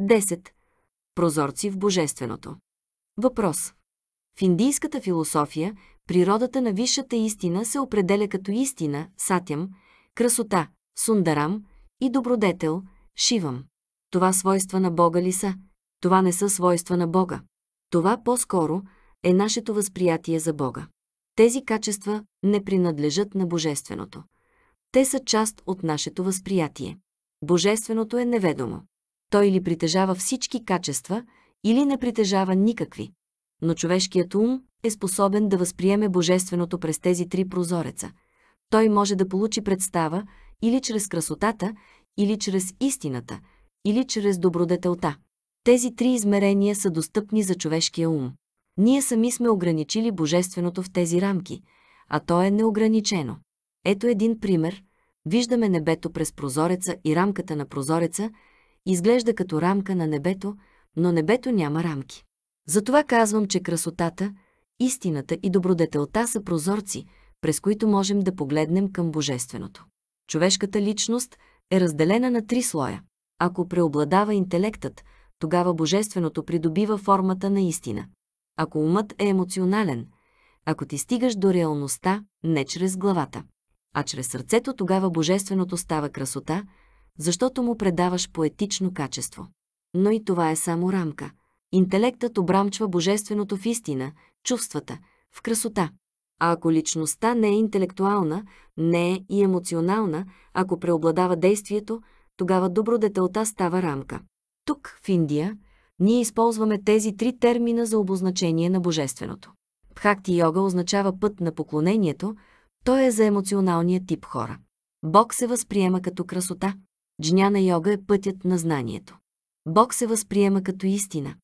10. Прозорци в Божественото. Въпрос. В индийската философия природата на висшата истина се определя като истина, сатям, красота, сундарам и добродетел, шивам. Това свойства на Бога ли са? Това не са свойства на Бога. Това по-скоро е нашето възприятие за Бога. Тези качества не принадлежат на Божественото. Те са част от нашето възприятие. Божественото е неведомо. Той или притежава всички качества, или не притежава никакви. Но човешкият ум е способен да възприеме божественото през тези три прозореца. Той може да получи представа или чрез красотата, или чрез истината, или чрез добродетелта. Тези три измерения са достъпни за човешкия ум. Ние сами сме ограничили божественото в тези рамки, а то е неограничено. Ето един пример. Виждаме небето през прозореца и рамката на прозореца – изглежда като рамка на небето, но небето няма рамки. Затова казвам, че красотата, истината и добродетелта са прозорци, през които можем да погледнем към Божественото. Човешката личност е разделена на три слоя. Ако преобладава интелектът, тогава Божественото придобива формата на истина. Ако умът е емоционален, ако ти стигаш до реалността не чрез главата, а чрез сърцето, тогава Божественото става красота – защото му предаваш поетично качество. Но и това е само рамка. Интелектът обрамчва божественото в истина, чувствата, в красота. А ако личността не е интелектуална, не е и емоционална, ако преобладава действието, тогава добродетелта става рамка. Тук, в Индия, ние използваме тези три термина за обозначение на божественото. Бхакти йога означава път на поклонението, той е за емоционалния тип хора. Бог се възприема като красота, Джняна йога е пътят на знанието. Бог се възприема като истина.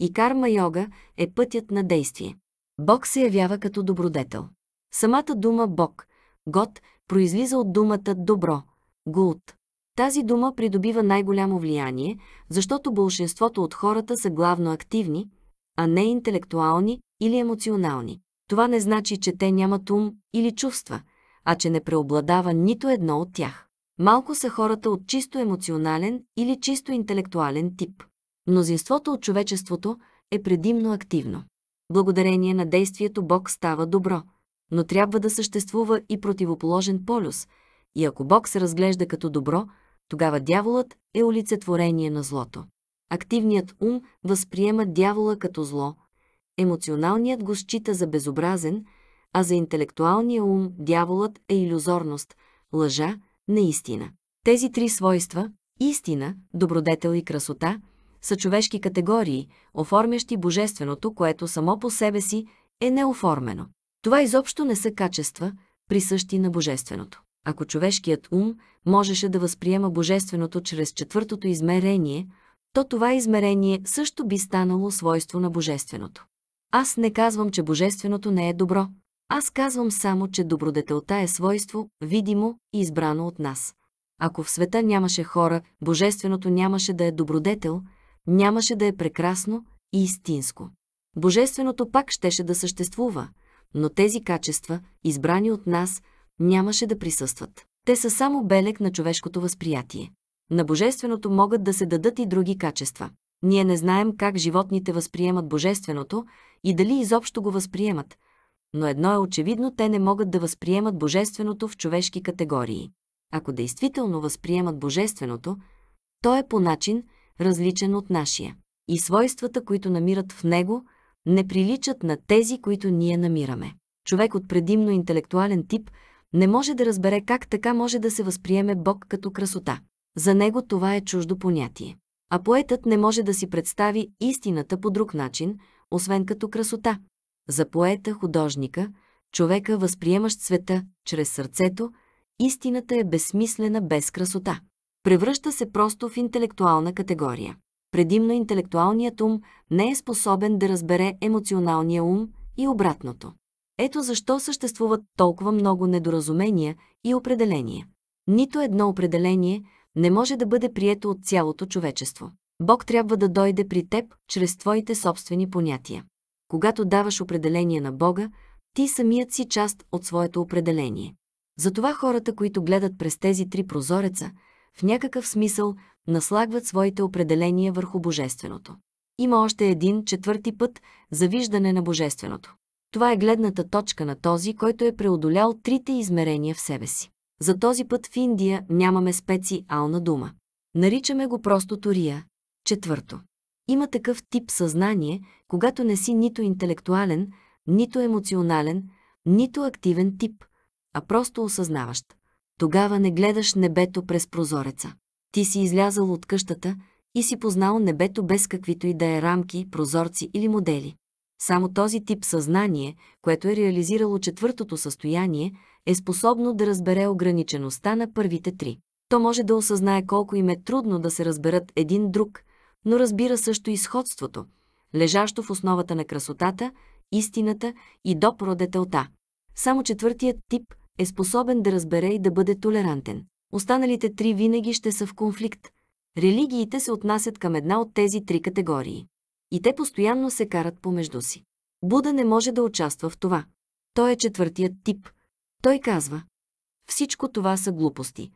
И карма йога е пътят на действие. Бог се явява като добродетел. Самата дума Бог, Год, произлиза от думата добро, гулт. Тази дума придобива най-голямо влияние, защото большинството от хората са главно активни, а не интелектуални или емоционални. Това не значи, че те нямат ум или чувства, а че не преобладава нито едно от тях. Малко са хората от чисто емоционален или чисто интелектуален тип. Мнозинството от човечеството е предимно активно. Благодарение на действието Бог става добро, но трябва да съществува и противоположен полюс, и ако Бог се разглежда като добро, тогава дяволът е олицетворение на злото. Активният ум възприема дявола като зло, емоционалният го счита за безобразен, а за интелектуалния ум дяволът е иллюзорност, лъжа, наистина. Тези три свойства – истина, добродетел и красота – са човешки категории, оформящи божественото, което само по себе си е неоформено. Това изобщо не са качества, присъщи на божественото. Ако човешкият ум можеше да възприема божественото чрез четвъртото измерение, то това измерение също би станало свойство на божественото. Аз не казвам, че божественото не е добро, аз казвам само, че добродетелта е свойство, видимо и избрано от нас. Ако в света нямаше хора, божественото нямаше да е добродетел, нямаше да е прекрасно и истинско. Божественото пак щеше да съществува, но тези качества, избрани от нас, нямаше да присъстват. Те са само белег на човешкото възприятие. На божественото могат да се дадат и други качества. Ние не знаем как животните възприемат божественото и дали изобщо го възприемат – но едно е очевидно, те не могат да възприемат божественото в човешки категории. Ако действително възприемат божественото, то е по начин, различен от нашия. И свойствата, които намират в него, не приличат на тези, които ние намираме. Човек от предимно интелектуален тип не може да разбере как така може да се възприеме Бог като красота. За него това е чуждо понятие. А поетът не може да си представи истината по друг начин, освен като красота за поета, художника, човека, възприемащ света чрез сърцето, истината е безсмислена без красота. Превръща се просто в интелектуална категория. Предимно интелектуалният ум не е способен да разбере емоционалния ум и обратното. Ето защо съществуват толкова много недоразумения и определения. Нито едно определение не може да бъде прието от цялото човечество. Бог трябва да дойде при теб чрез твоите собствени понятия. Когато даваш определение на Бога, ти самият си част от своето определение. Затова хората, които гледат през тези три прозореца, в някакъв смисъл наслагват своите определения върху Божественото. Има още един четвърти път за виждане на Божественото. Това е гледната точка на този, който е преодолял трите измерения в себе си. За този път в Индия нямаме специална дума. Наричаме го просто Тория. Четвърто. Има такъв тип съзнание, когато не си нито интелектуален, нито емоционален, нито активен тип, а просто осъзнаващ. Тогава не гледаш небето през прозореца. Ти си излязал от къщата и си познал небето без каквито и да е рамки, прозорци или модели. Само този тип съзнание, което е реализирало четвъртото състояние, е способно да разбере ограничеността на първите три. То може да осъзнае колко им е трудно да се разберат един друг – но разбира също и сходството, лежащо в основата на красотата, истината и до Само четвъртият тип е способен да разбере и да бъде толерантен. Останалите три винаги ще са в конфликт. Религиите се отнасят към една от тези три категории. И те постоянно се карат помежду си. Буда не може да участва в това. Той е четвъртият тип. Той казва, всичко това са глупости.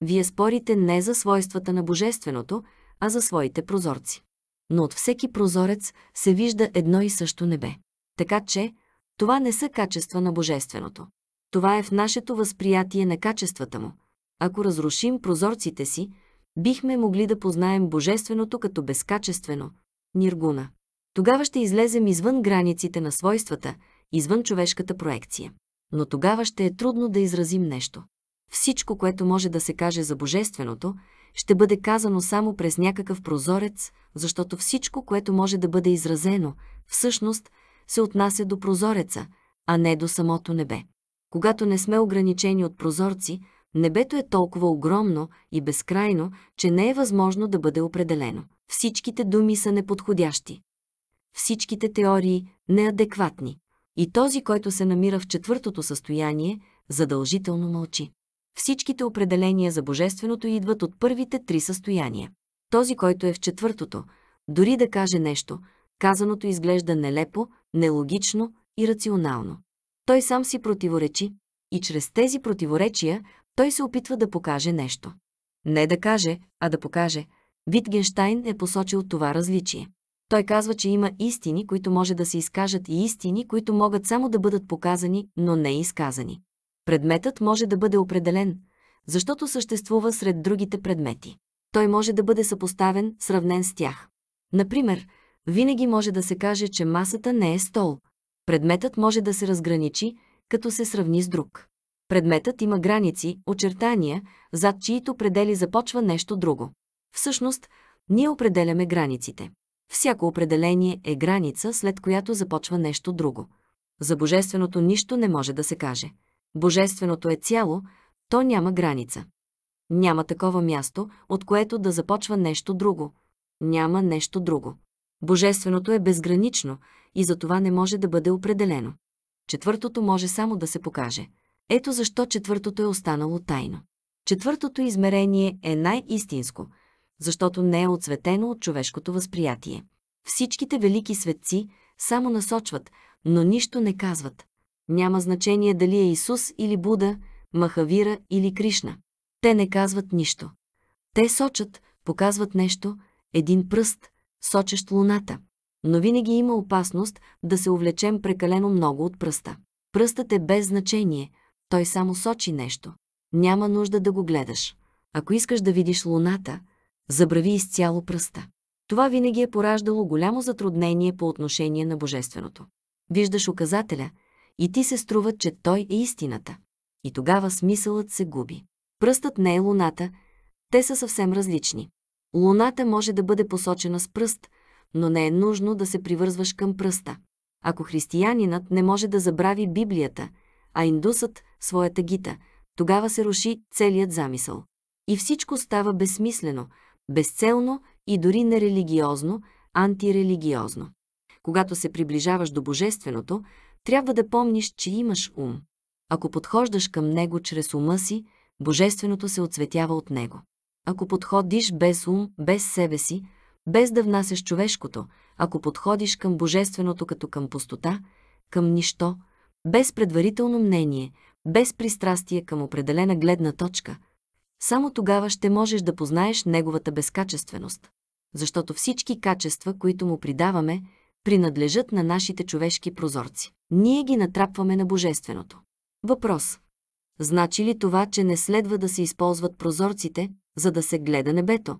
Вие спорите не за свойствата на божественото, а за своите прозорци. Но от всеки прозорец се вижда едно и също небе. Така че, това не са качества на Божественото. Това е в нашето възприятие на качествата му. Ако разрушим прозорците си, бихме могли да познаем Божественото като безкачествено, ниргуна. Тогава ще излезем извън границите на свойствата, извън човешката проекция. Но тогава ще е трудно да изразим нещо. Всичко, което може да се каже за Божественото, ще бъде казано само през някакъв прозорец, защото всичко, което може да бъде изразено, всъщност се отнася до прозореца, а не до самото небе. Когато не сме ограничени от прозорци, небето е толкова огромно и безкрайно, че не е възможно да бъде определено. Всичките думи са неподходящи. Всичките теории неадекватни. И този, който се намира в четвъртото състояние, задължително мълчи. Всичките определения за божественото идват от първите три състояния. Този, който е в четвъртото, дори да каже нещо, казаното изглежда нелепо, нелогично и рационално. Той сам си противоречи и чрез тези противоречия той се опитва да покаже нещо. Не да каже, а да покаже. Витгенштайн е посочил това различие. Той казва, че има истини, които може да се изкажат и истини, които могат само да бъдат показани, но не изказани. Предметът може да бъде определен, защото съществува сред другите предмети. Той може да бъде съпоставен, сравнен с тях. Например, винаги може да се каже, че масата не е стол. Предметът може да се разграничи, като се сравни с друг. Предметът има граници, очертания, зад чието предели започва нещо друго. Всъщност, ние определяме границите. Всяко определение е граница, след която започва нещо друго. За божественото нищо не може да се каже. Божественото е цяло, то няма граница. Няма такова място, от което да започва нещо друго. Няма нещо друго. Божественото е безгранично и за това не може да бъде определено. Четвъртото може само да се покаже. Ето защо четвъртото е останало тайно. Четвъртото измерение е най-истинско, защото не е отцветено от човешкото възприятие. Всичките велики светци само насочват, но нищо не казват. Няма значение дали е Исус или Буда, Махавира или Кришна. Те не казват нищо. Те сочат, показват нещо, един пръст, сочещ луната. Но винаги има опасност да се увлечем прекалено много от пръста. Пръстът е без значение, той само сочи нещо. Няма нужда да го гледаш. Ако искаш да видиш луната, забрави изцяло пръста. Това винаги е пораждало голямо затруднение по отношение на Божественото. Виждаш указателя – и ти се струва, че той е истината. И тогава смисълът се губи. Пръстът не е луната, те са съвсем различни. Луната може да бъде посочена с пръст, но не е нужно да се привързваш към пръста. Ако християнинът не може да забрави Библията, а индусът – своята гита, тогава се руши целият замисъл. И всичко става безсмислено, безцелно и дори нерелигиозно, антирелигиозно. Когато се приближаваш до Божественото, трябва да помниш, че имаш ум. Ако подхождаш към него чрез ума си, божественото се отцветява от него. Ако подходиш без ум, без себе си, без да внасяш човешкото, ако подходиш към божественото като към пустота, към нищо, без предварително мнение, без пристрастие към определена гледна точка, само тогава ще можеш да познаеш неговата безкачественост. Защото всички качества, които му придаваме, принадлежат на нашите човешки прозорци. Ние ги натрапваме на Божественото. Въпрос. Значи ли това, че не следва да се използват прозорците, за да се гледа небето?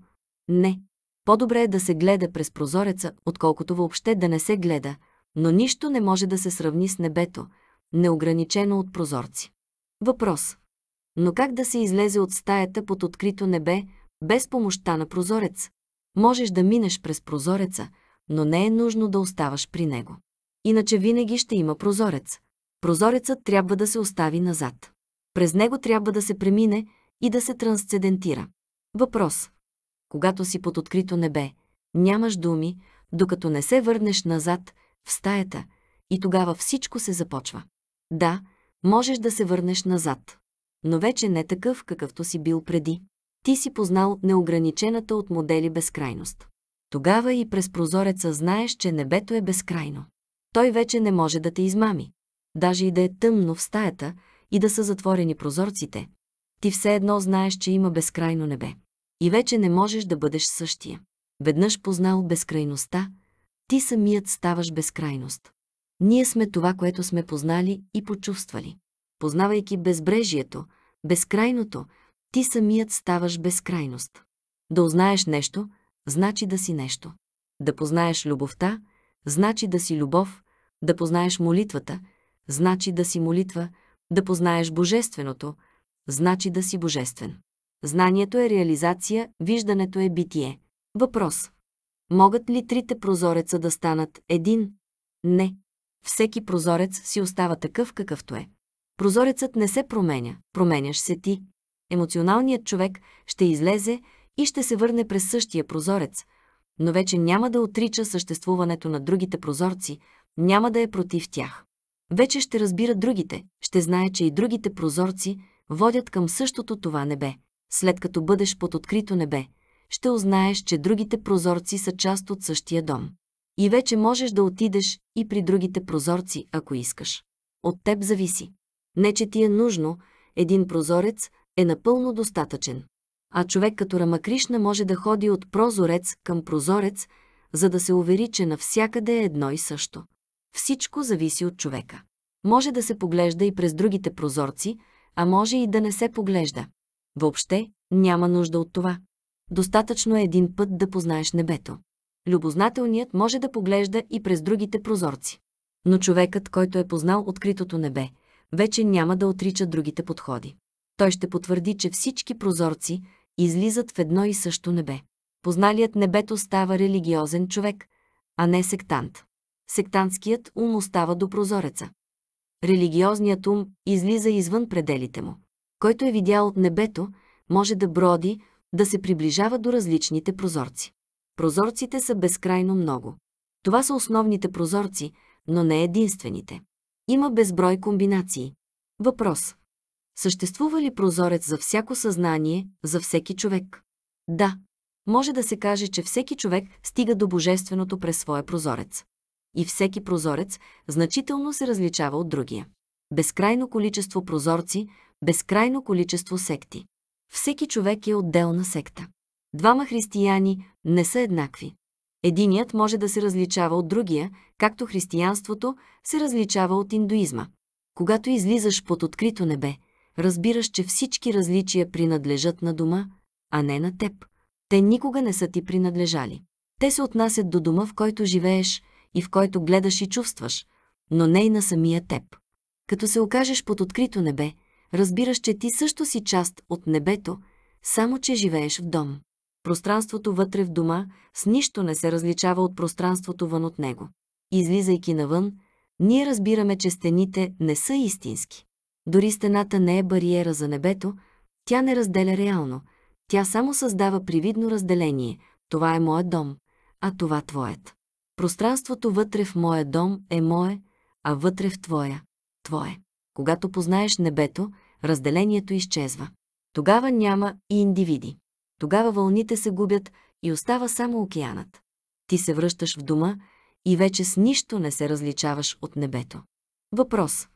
Не. По-добре е да се гледа през прозореца, отколкото въобще да не се гледа, но нищо не може да се сравни с небето, неограничено от прозорци. Въпрос. Но как да се излезе от стаята под открито небе, без помощта на прозорец? Можеш да минеш през прозореца – но не е нужно да оставаш при него. Иначе винаги ще има прозорец. Прозорецът трябва да се остави назад. През него трябва да се премине и да се трансцендентира. Въпрос. Когато си под открито небе, нямаш думи, докато не се върнеш назад в стаята и тогава всичко се започва. Да, можеш да се върнеш назад, но вече не такъв, какъвто си бил преди. Ти си познал неограничената от модели безкрайност. Тогава и през прозореца знаеш, че небето е безкрайно. Той вече не може да те измами. Даже и да е тъмно в стаята и да са затворени прозорците, ти все едно знаеш, че има безкрайно небе. И вече не можеш да бъдеш същия. Веднъж познал безкрайността, ти самият ставаш безкрайност. Ние сме това, което сме познали и почувствали. Познавайки безбрежието, безкрайното, ти самият ставаш безкрайност. Да узнаеш нещо – значи да си нещо. Да познаеш любовта, значи да си любов, да познаеш молитвата, значи да си молитва, да познаеш божественото, значи да си божествен. Знанието е реализация, виждането е битие. Въпрос. Могат ли трите прозореца да станат един? Не. Всеки прозорец си остава такъв какъвто е. Прозорецът не се променя, променяш се ти. Емоционалният човек ще излезе и ще се върне през същия прозорец, но вече няма да отрича съществуването на другите прозорци, няма да е против тях. Вече ще разбира другите, ще знае, че и другите прозорци водят към същото това небе. След като бъдеш под открито небе, ще узнаеш, че другите прозорци са част от същия дом. И вече можеш да отидеш и при другите прозорци, ако искаш. От теб зависи. Не, че ти е нужно, един прозорец е напълно достатъчен а човек като Рамакришна може да ходи от прозорец към прозорец, за да се увери, че навсякъде е едно и също. Всичко зависи от човека. Може да се поглежда и през другите прозорци, а може и да не се поглежда. Въобще няма нужда от това. Достатъчно е един път да познаеш небето. Любознателният може да поглежда и през другите прозорци. Но човекът, който е познал откритото небе, вече няма да отрича другите подходи. Той ще потвърди, че всички прозорци, излизат в едно и също небе. Позналият небето става религиозен човек, а не сектант. Сектантският ум остава до прозореца. Религиозният ум излиза извън пределите му. Който е видял небето, може да броди, да се приближава до различните прозорци. Прозорците са безкрайно много. Това са основните прозорци, но не единствените. Има безброй комбинации. Въпрос. Съществува ли прозорец за всяко съзнание, за всеки човек? Да. Може да се каже, че всеки човек стига до божественото през своя прозорец. И всеки прозорец значително се различава от другия. Безкрайно количество прозорци, безкрайно количество секти. Всеки човек е отделна секта. Двама християни не са еднакви. Единият може да се различава от другия, както християнството се различава от индуизма. Когато излизаш под открито небе, разбираш, че всички различия принадлежат на дома, а не на теб. Те никога не са ти принадлежали. Те се отнасят до дома, в който живееш и в който гледаш и чувстваш, но не и на самия теб. Като се окажеш под открито небе, разбираш, че ти също си част от небето, само че живееш в дом. Пространството вътре в дома с нищо не се различава от пространството вън от него. Излизайки навън, ние разбираме, че стените не са истински. Дори стената не е бариера за небето, тя не разделя реално, тя само създава привидно разделение. Това е моят дом, а това твоят. Пространството вътре в моя дом е мое, а вътре в твоя – твое. Когато познаеш небето, разделението изчезва. Тогава няма и индивиди. Тогава вълните се губят и остава само океанът. Ти се връщаш в дома и вече с нищо не се различаваш от небето. Въпрос.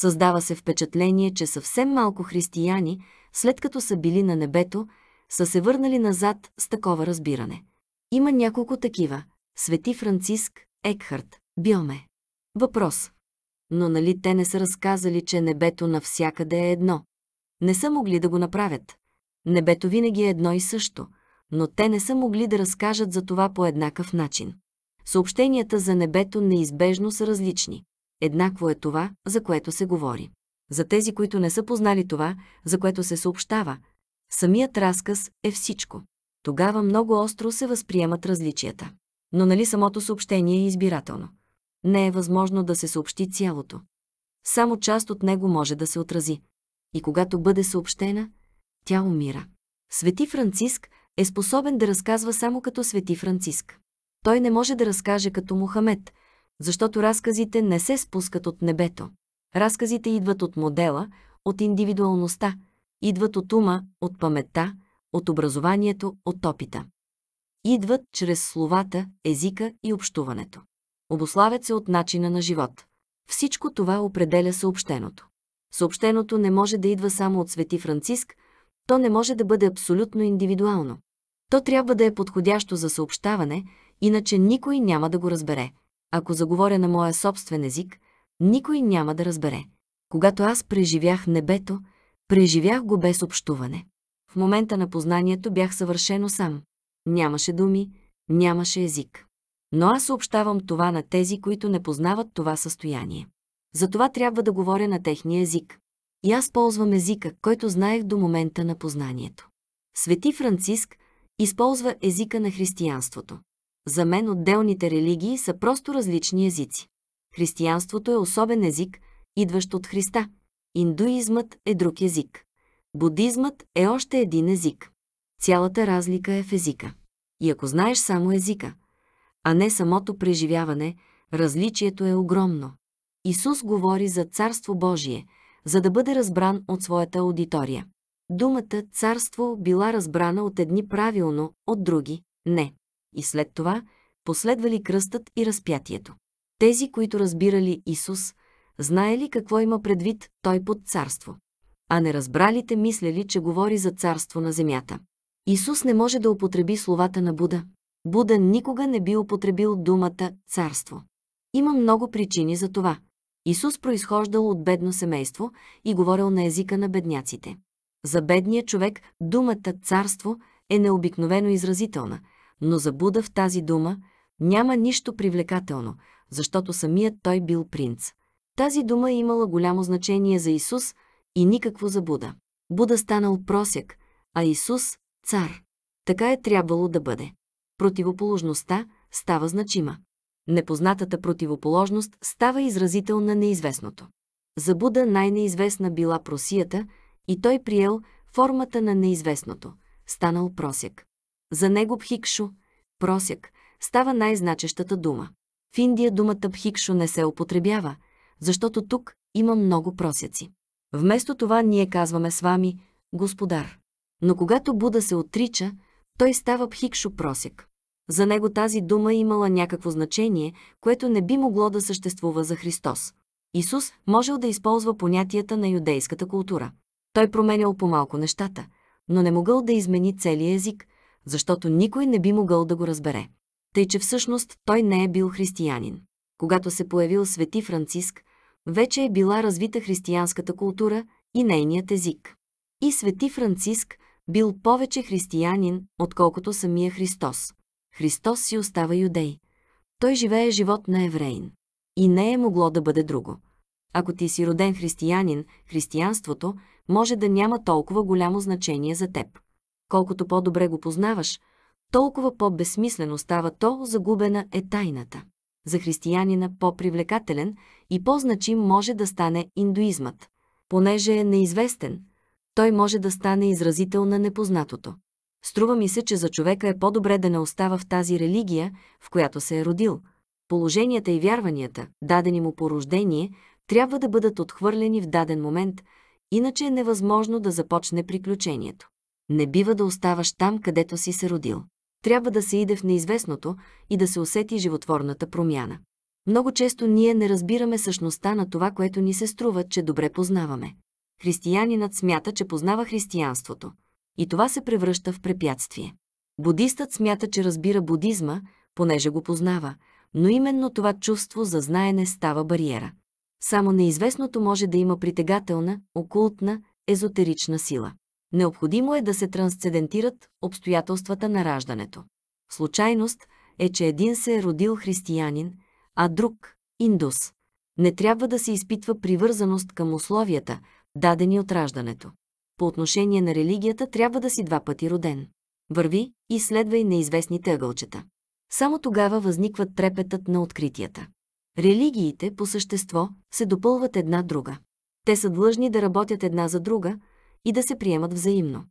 Създава се впечатление, че съвсем малко християни, след като са били на небето, са се върнали назад с такова разбиране. Има няколко такива. Свети Франциск, Екхарт, Биоме. Въпрос. Но нали те не са разказали, че небето навсякъде е едно? Не са могли да го направят. Небето винаги е едно и също, но те не са могли да разкажат за това по еднакъв начин. Съобщенията за небето неизбежно са различни. Еднакво е това, за което се говори. За тези, които не са познали това, за което се съобщава, самият разказ е всичко. Тогава много остро се възприемат различията. Но нали самото съобщение е избирателно? Не е възможно да се съобщи цялото. Само част от него може да се отрази. И когато бъде съобщена, тя умира. Свети Франциск е способен да разказва само като Свети Франциск. Той не може да разкаже като Мухамед – защото разказите не се спускат от небето. Разказите идват от модела, от индивидуалността, идват от ума, от паметта, от образованието, от опита. Идват чрез словата, езика и общуването. Обославят се от начина на живот. Всичко това определя съобщеното. Съобщеното не може да идва само от Свети Франциск, то не може да бъде абсолютно индивидуално. То трябва да е подходящо за съобщаване, иначе никой няма да го разбере ако заговоря на моя собствен език, никой няма да разбере. Когато аз преживях небето, преживях го без общуване. В момента на познанието бях съвършено сам. Нямаше думи, нямаше език. Но аз съобщавам това на тези, които не познават това състояние. Затова трябва да говоря на техния език. И аз ползвам езика, който знаех до момента на познанието. Свети Франциск използва езика на християнството. За мен отделните религии са просто различни езици. Християнството е особен език, идващ от Христа. Индуизмът е друг език. Будизмът е още един език. Цялата разлика е в езика. И ако знаеш само езика, а не самото преживяване, различието е огромно. Исус говори за Царство Божие, за да бъде разбран от своята аудитория. Думата «царство» била разбрана от едни правилно, от други – не и след това последвали кръстът и разпятието. Тези, които разбирали Исус, знаели какво има предвид Той под царство, а неразбралите мислели, че говори за царство на земята. Исус не може да употреби словата на Буда. Буда никога не би употребил думата царство. Има много причини за това. Исус произхождал от бедно семейство и говорил на езика на бедняците. За бедния човек думата царство е необикновено изразителна – но за Буда в тази дума няма нищо привлекателно, защото самият той бил принц. Тази дума е имала голямо значение за Исус и никакво за Буда. Буда станал просяк, а Исус – цар. Така е трябвало да бъде. Противоположността става значима. Непознатата противоположност става изразител на неизвестното. За Буда най-неизвестна била просията и той приел формата на неизвестното – станал просек. За него пхикшо, просяк, става най-значещата дума. В Индия думата пхикшо не се употребява, защото тук има много просяци. Вместо това ние казваме с вами «Господар». Но когато Буда се отрича, той става пхикшо просек. За него тази дума имала някакво значение, което не би могло да съществува за Христос. Исус можел да използва понятията на юдейската култура. Той променял по-малко нещата, но не могъл да измени целия език, защото никой не би могъл да го разбере. Тъй, че всъщност той не е бил християнин. Когато се появил свети Франциск, вече е била развита християнската култура и нейният език. И свети Франциск бил повече християнин, отколкото самия Христос. Христос си остава юдей. Той живее живот на евреин. И не е могло да бъде друго. Ако ти си роден християнин, християнството може да няма толкова голямо значение за теб колкото по-добре го познаваш, толкова по-безсмислено става то, загубена е тайната. За християнина по-привлекателен и по-значим може да стане индуизмът. Понеже е неизвестен, той може да стане изразител на непознатото. Струва ми се, че за човека е по-добре да не остава в тази религия, в която се е родил. Положенията и вярванията, дадени му по рождение, трябва да бъдат отхвърлени в даден момент, иначе е невъзможно да започне приключението. Не бива да оставаш там, където си се родил. Трябва да се иде в неизвестното и да се усети животворната промяна. Много често ние не разбираме същността на това, което ни се струва, че добре познаваме. Християнинът смята, че познава християнството. И това се превръща в препятствие. Будистът смята, че разбира будизма, понеже го познава, но именно това чувство за знаене става бариера. Само неизвестното може да има притегателна, окултна, езотерична сила. Необходимо е да се трансцендентират обстоятелствата на раждането. Случайност е, че един се е родил християнин, а друг – индус. Не трябва да се изпитва привързаност към условията, дадени от раждането. По отношение на религията трябва да си два пъти роден. Върви и следвай неизвестните ъгълчета. Само тогава възниква трепетът на откритията. Религиите по същество се допълват една друга. Те са длъжни да работят една за друга – и да се приемат взаимно.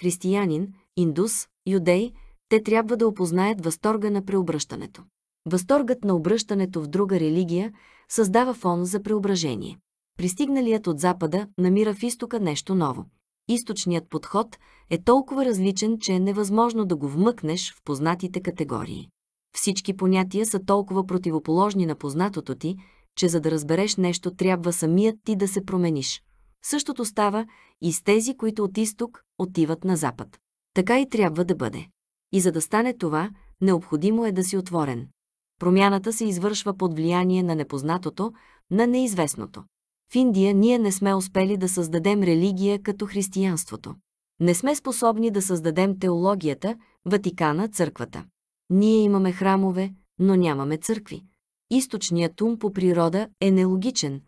Християнин, индус, юдей, те трябва да опознаят възторга на преобръщането. Възторгът на обръщането в друга религия създава фон за преображение. Пристигналият от Запада намира в изтока нещо ново. Източният подход е толкова различен, че е невъзможно да го вмъкнеш в познатите категории. Всички понятия са толкова противоположни на познатото ти, че за да разбереш нещо, трябва самият ти да се промениш. Същото става и с тези, които от изток отиват на запад. Така и трябва да бъде. И за да стане това, необходимо е да си отворен. Промяната се извършва под влияние на непознатото, на неизвестното. В Индия ние не сме успели да създадем религия като християнството. Не сме способни да създадем теологията, Ватикана, църквата. Ние имаме храмове, но нямаме църкви. Източният ум по природа е нелогичен,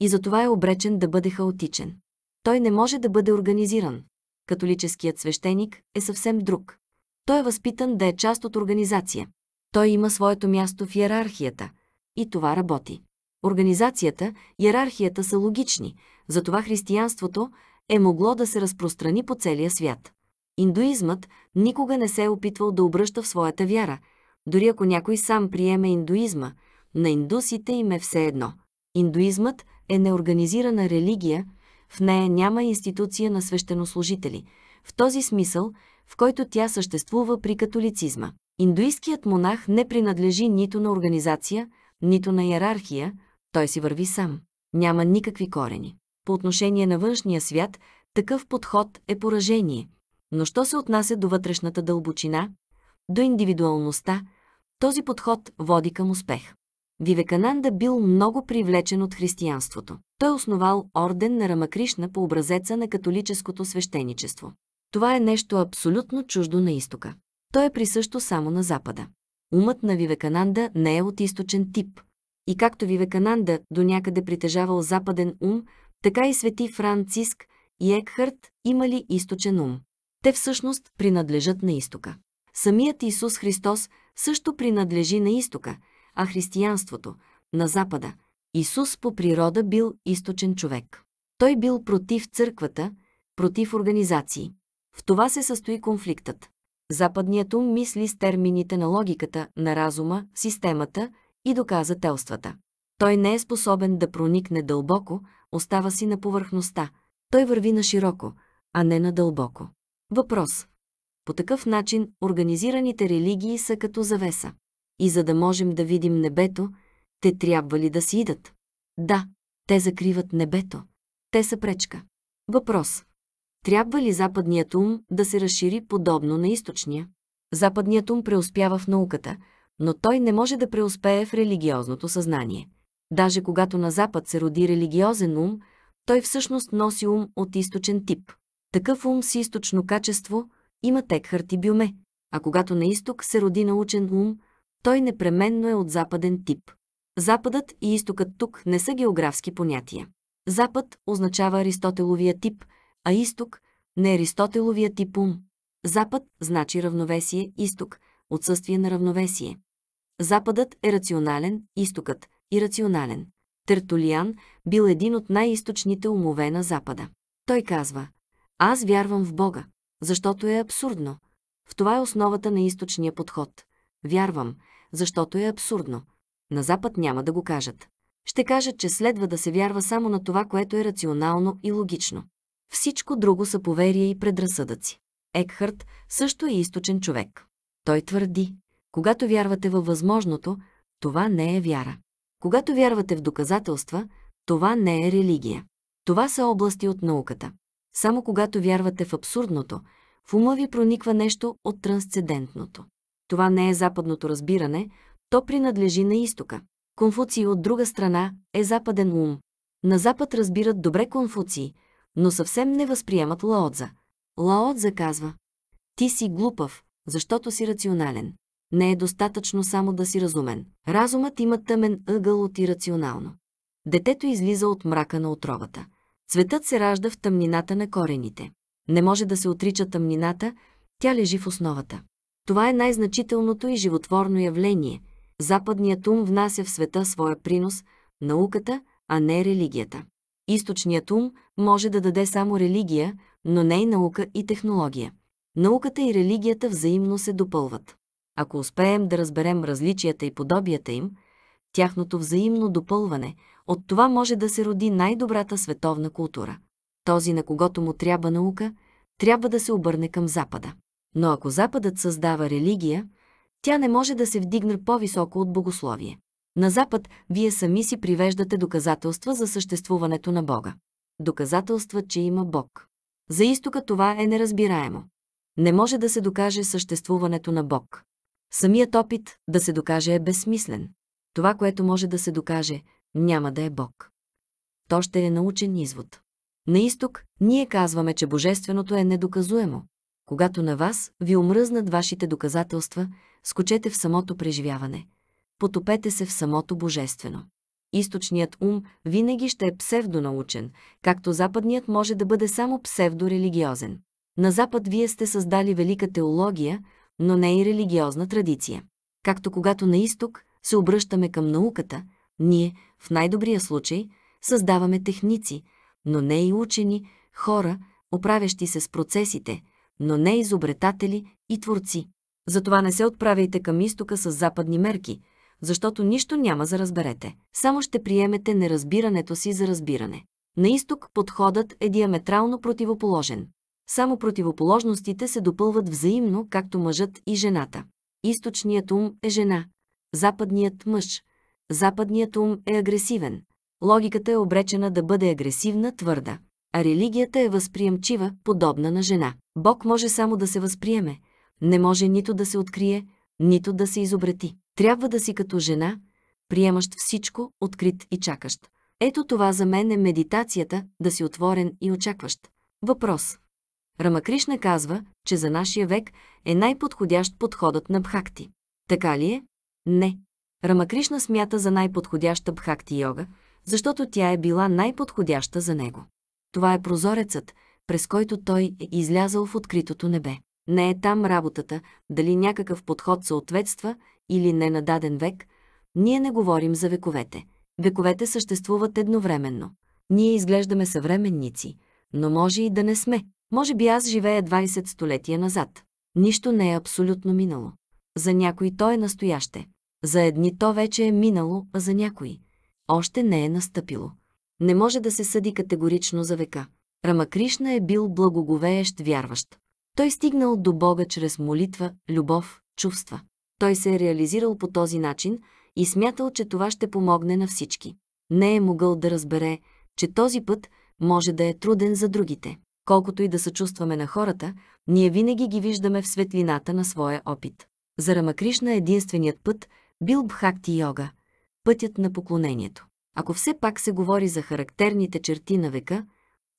и затова е обречен да бъде хаотичен. Той не може да бъде организиран. Католическият свещеник е съвсем друг. Той е възпитан да е част от организация. Той има своето място в иерархията и това работи. Организацията, иерархията са логични, затова християнството е могло да се разпространи по целия свят. Индуизмът никога не се е опитвал да обръща в своята вяра, дори ако някой сам приеме индуизма, на индусите им е все едно. Индуизмът е неорганизирана религия, в нея няма институция на свещенослужители, в този смисъл, в който тя съществува при католицизма. Индуистският монах не принадлежи нито на организация, нито на иерархия, той си върви сам. Няма никакви корени. По отношение на външния свят, такъв подход е поражение. Но що се отнася до вътрешната дълбочина, до индивидуалността, този подход води към успех. Вивекананда бил много привлечен от християнството. Той основал орден на Рамакришна по образеца на католическото свещеничество. Това е нещо абсолютно чуждо на изтока. Той е присъщо само на запада. Умът на Вивекананда не е от източен тип. И както Вивекананда до някъде притежавал западен ум, така и свети Франциск и Екхарт имали източен ум. Те всъщност принадлежат на изтока. Самият Исус Христос също принадлежи на изтока – а християнството – на Запада. Исус по природа бил източен човек. Той бил против църквата, против организации. В това се състои конфликтът. Западният ум мисли с термините на логиката, на разума, системата и доказателствата. Той не е способен да проникне дълбоко, остава си на повърхността. Той върви на широко, а не на дълбоко. Въпрос. По такъв начин организираните религии са като завеса и за да можем да видим небето, те трябва ли да си идат? Да, те закриват небето. Те са пречка. Въпрос. Трябва ли западният ум да се разшири подобно на източния? Западният ум преуспява в науката, но той не може да преуспее в религиозното съзнание. Даже когато на Запад се роди религиозен ум, той всъщност носи ум от източен тип. Такъв ум с източно качество има текхарти Бюме, а когато на изток се роди научен ум, той непременно е от западен тип. Западът и изтокът тук не са географски понятия. Запад означава Аристотеловия тип, а изток – не Аристотеловия тип ум. Запад значи равновесие, изток – отсъствие на равновесие. Западът е рационален, изтокът – ирационален. Тертулиан бил един от най-източните умове на Запада. Той казва «Аз вярвам в Бога, защото е абсурдно. В това е основата на източния подход. Вярвам, защото е абсурдно. На Запад няма да го кажат. Ще кажат, че следва да се вярва само на това, което е рационално и логично. Всичко друго са поверие и предразсъдъци. Екхарт също е източен човек. Той твърди, когато вярвате във възможното, това не е вяра. Когато вярвате в доказателства, това не е религия. Това са области от науката. Само когато вярвате в абсурдното, в ума ви прониква нещо от трансцендентното това не е западното разбиране, то принадлежи на изтока. Конфуций от друга страна е западен ум. На запад разбират добре Конфуций, но съвсем не възприемат Лаотза. Лаотза казва «Ти си глупав, защото си рационален. Не е достатъчно само да си разумен. Разумът има тъмен ъгъл от ирационално. Детето излиза от мрака на отровата. Цветът се ражда в тъмнината на корените. Не може да се отрича тъмнината, тя лежи в основата. Това е най-значителното и животворно явление. Западният ум внася в света своя принос – науката, а не религията. Източният ум може да даде само религия, но не и наука и технология. Науката и религията взаимно се допълват. Ако успеем да разберем различията и подобията им, тяхното взаимно допълване, от това може да се роди най-добрата световна култура. Този, на когото му трябва наука, трябва да се обърне към Запада. Но ако Западът създава религия, тя не може да се вдигне по-високо от богословие. На Запад вие сами си привеждате доказателства за съществуването на Бога. Доказателства, че има Бог. За изтока това е неразбираемо. Не може да се докаже съществуването на Бог. Самият опит да се докаже е безсмислен. Това, което може да се докаже, няма да е Бог. То ще е научен извод. На изток ние казваме, че божественото е недоказуемо, когато на вас ви омръзнат вашите доказателства, скочете в самото преживяване. Потопете се в самото божествено. Източният ум винаги ще е псевдонаучен, както западният може да бъде само псевдорелигиозен. На Запад вие сте създали велика теология, но не и религиозна традиция. Както когато на изток се обръщаме към науката, ние, в най-добрия случай, създаваме техници, но не и учени, хора, оправящи се с процесите – но не изобретатели и творци. Затова не се отправяйте към изтока с западни мерки, защото нищо няма за разберете. Само ще приемете неразбирането си за разбиране. На изток подходът е диаметрално противоположен. Само противоположностите се допълват взаимно, както мъжът и жената. Източният ум е жена, западният мъж. Западният ум е агресивен. Логиката е обречена да бъде агресивна, твърда а религията е възприемчива, подобна на жена. Бог може само да се възприеме, не може нито да се открие, нито да се изобрети. Трябва да си като жена, приемащ всичко, открит и чакащ. Ето това за мен е медитацията, да си отворен и очакващ. Въпрос. Рамакришна казва, че за нашия век е най-подходящ подходът на бхакти. Така ли е? Не. Рамакришна смята за най-подходяща бхакти йога, защото тя е била най-подходяща за него. Това е прозорецът, през който той е излязъл в откритото небе. Не е там работата, дали някакъв подход съответства или не на даден век. Ние не говорим за вековете. Вековете съществуват едновременно. Ние изглеждаме съвременници, но може и да не сме. Може би аз живея 20 столетия назад. Нищо не е абсолютно минало. За някой то е настояще. За едни то вече е минало, а за някои още не е настъпило не може да се съди категорично за века. Рамакришна е бил благоговеещ вярващ. Той стигнал до Бога чрез молитва, любов, чувства. Той се е реализирал по този начин и смятал, че това ще помогне на всички. Не е могъл да разбере, че този път може да е труден за другите. Колкото и да съчувстваме на хората, ние винаги ги виждаме в светлината на своя опит. За Рамакришна единственият път бил Бхакти йога – пътят на поклонението. Ако все пак се говори за характерните черти на века,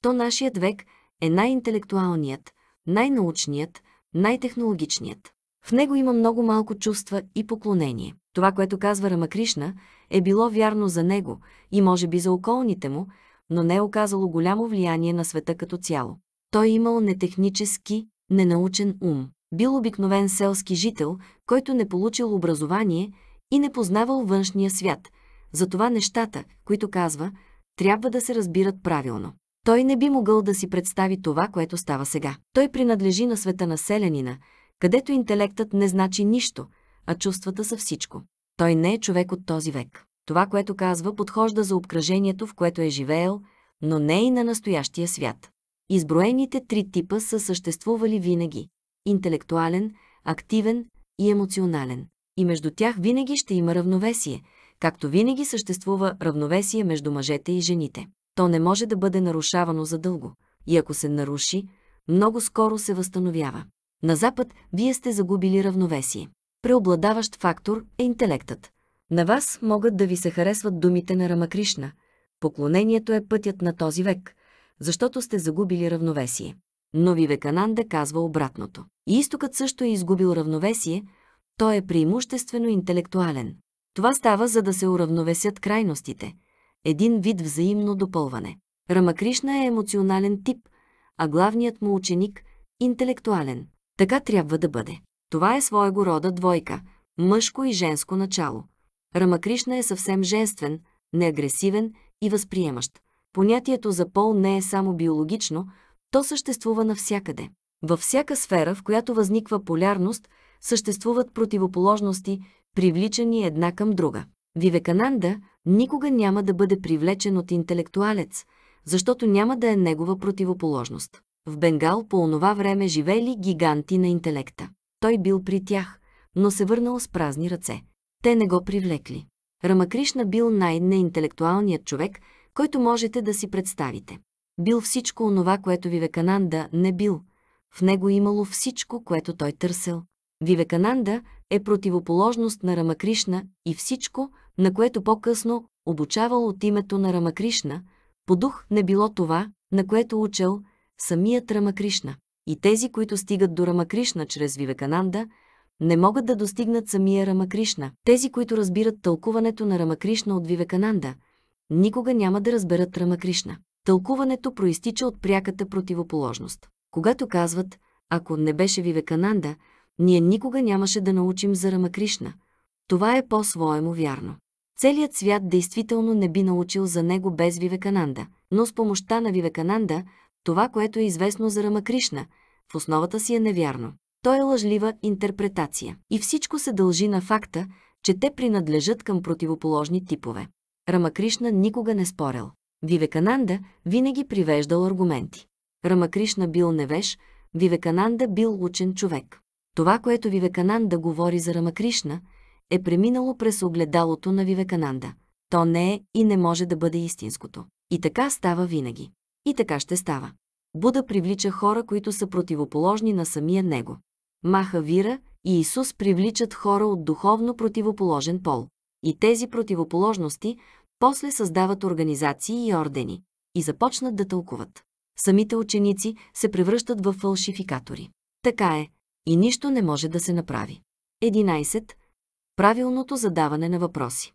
то нашият век е най-интелектуалният, най-научният, най-технологичният. В него има много малко чувства и поклонение. Това, което казва Рамакришна, е било вярно за него и може би за околните му, но не е оказало голямо влияние на света като цяло. Той е имал нетехнически, ненаучен ум. Бил обикновен селски жител, който не получил образование и не познавал външния свят – затова нещата, които казва, трябва да се разбират правилно. Той не би могъл да си представи това, което става сега. Той принадлежи на света на селянина, където интелектът не значи нищо, а чувствата са всичко. Той не е човек от този век. Това, което казва, подхожда за обкръжението, в което е живеел, но не и на настоящия свят. Изброените три типа са съществували винаги – интелектуален, активен и емоционален. И между тях винаги ще има равновесие – Както винаги съществува равновесие между мъжете и жените. То не може да бъде нарушавано задълго и ако се наруши, много скоро се възстановява. На Запад вие сте загубили равновесие. Преобладаващ фактор е интелектът. На вас могат да ви се харесват думите на Рамакришна. Поклонението е пътят на този век, защото сте загубили равновесие. Но Вивекананда казва обратното. И изтокът също е изгубил равновесие, той е преимуществено интелектуален. Това става за да се уравновесят крайностите. Един вид взаимно допълване. Рамакришна е емоционален тип, а главният му ученик – интелектуален. Така трябва да бъде. Това е своего рода двойка – мъжко и женско начало. Рамакришна е съвсем женствен, неагресивен и възприемащ. Понятието за пол не е само биологично, то съществува навсякъде. Във всяка сфера, в която възниква полярност, съществуват противоположности привличани една към друга. Вивекананда никога няма да бъде привлечен от интелектуалец, защото няма да е негова противоположност. В Бенгал по онова време живели гиганти на интелекта. Той бил при тях, но се върнал с празни ръце. Те не го привлекли. Рамакришна бил най-неинтелектуалният човек, който можете да си представите. Бил всичко онова, което Вивекананда не бил. В него имало всичко, което той търсил. Вивекананда е противоположност на Рамакришна и всичко, на което по-късно обучавал от името на Рамакришна, по дух не било това, на което учел самият Рамакришна. И тези, които стигат до Рамакришна чрез Вивекананда, не могат да достигнат самия Рамакришна. Тези, които разбират тълкуването на Рамакришна от Вивекананда, никога няма да разберат Рамакришна. Тълкуването проистича от пряката противоположност. Когато казват, ако не беше Вивекананда, ние никога нямаше да научим за Рамакришна. Това е по-своему вярно. Целият свят действително не би научил за него без Вивекананда, но с помощта на Вивекананда това, което е известно за Рамакришна, в основата си е невярно. Той е лъжлива интерпретация. И всичко се дължи на факта, че те принадлежат към противоположни типове. Рамакришна никога не спорил. Вивекананда винаги привеждал аргументи. Рамакришна бил невеж, Вивекананда бил учен човек. Това, което Вивекананда говори за Рамакришна, е преминало през огледалото на Вивекананда. То не е и не може да бъде истинското. И така става винаги. И така ще става. Буда привлича хора, които са противоположни на самия него. Маха Вира и Исус привличат хора от духовно противоположен пол. И тези противоположности после създават организации и ордени и започнат да тълкуват. Самите ученици се превръщат в фалшификатори. Така е, и нищо не може да се направи. 11. Правилното задаване на въпроси.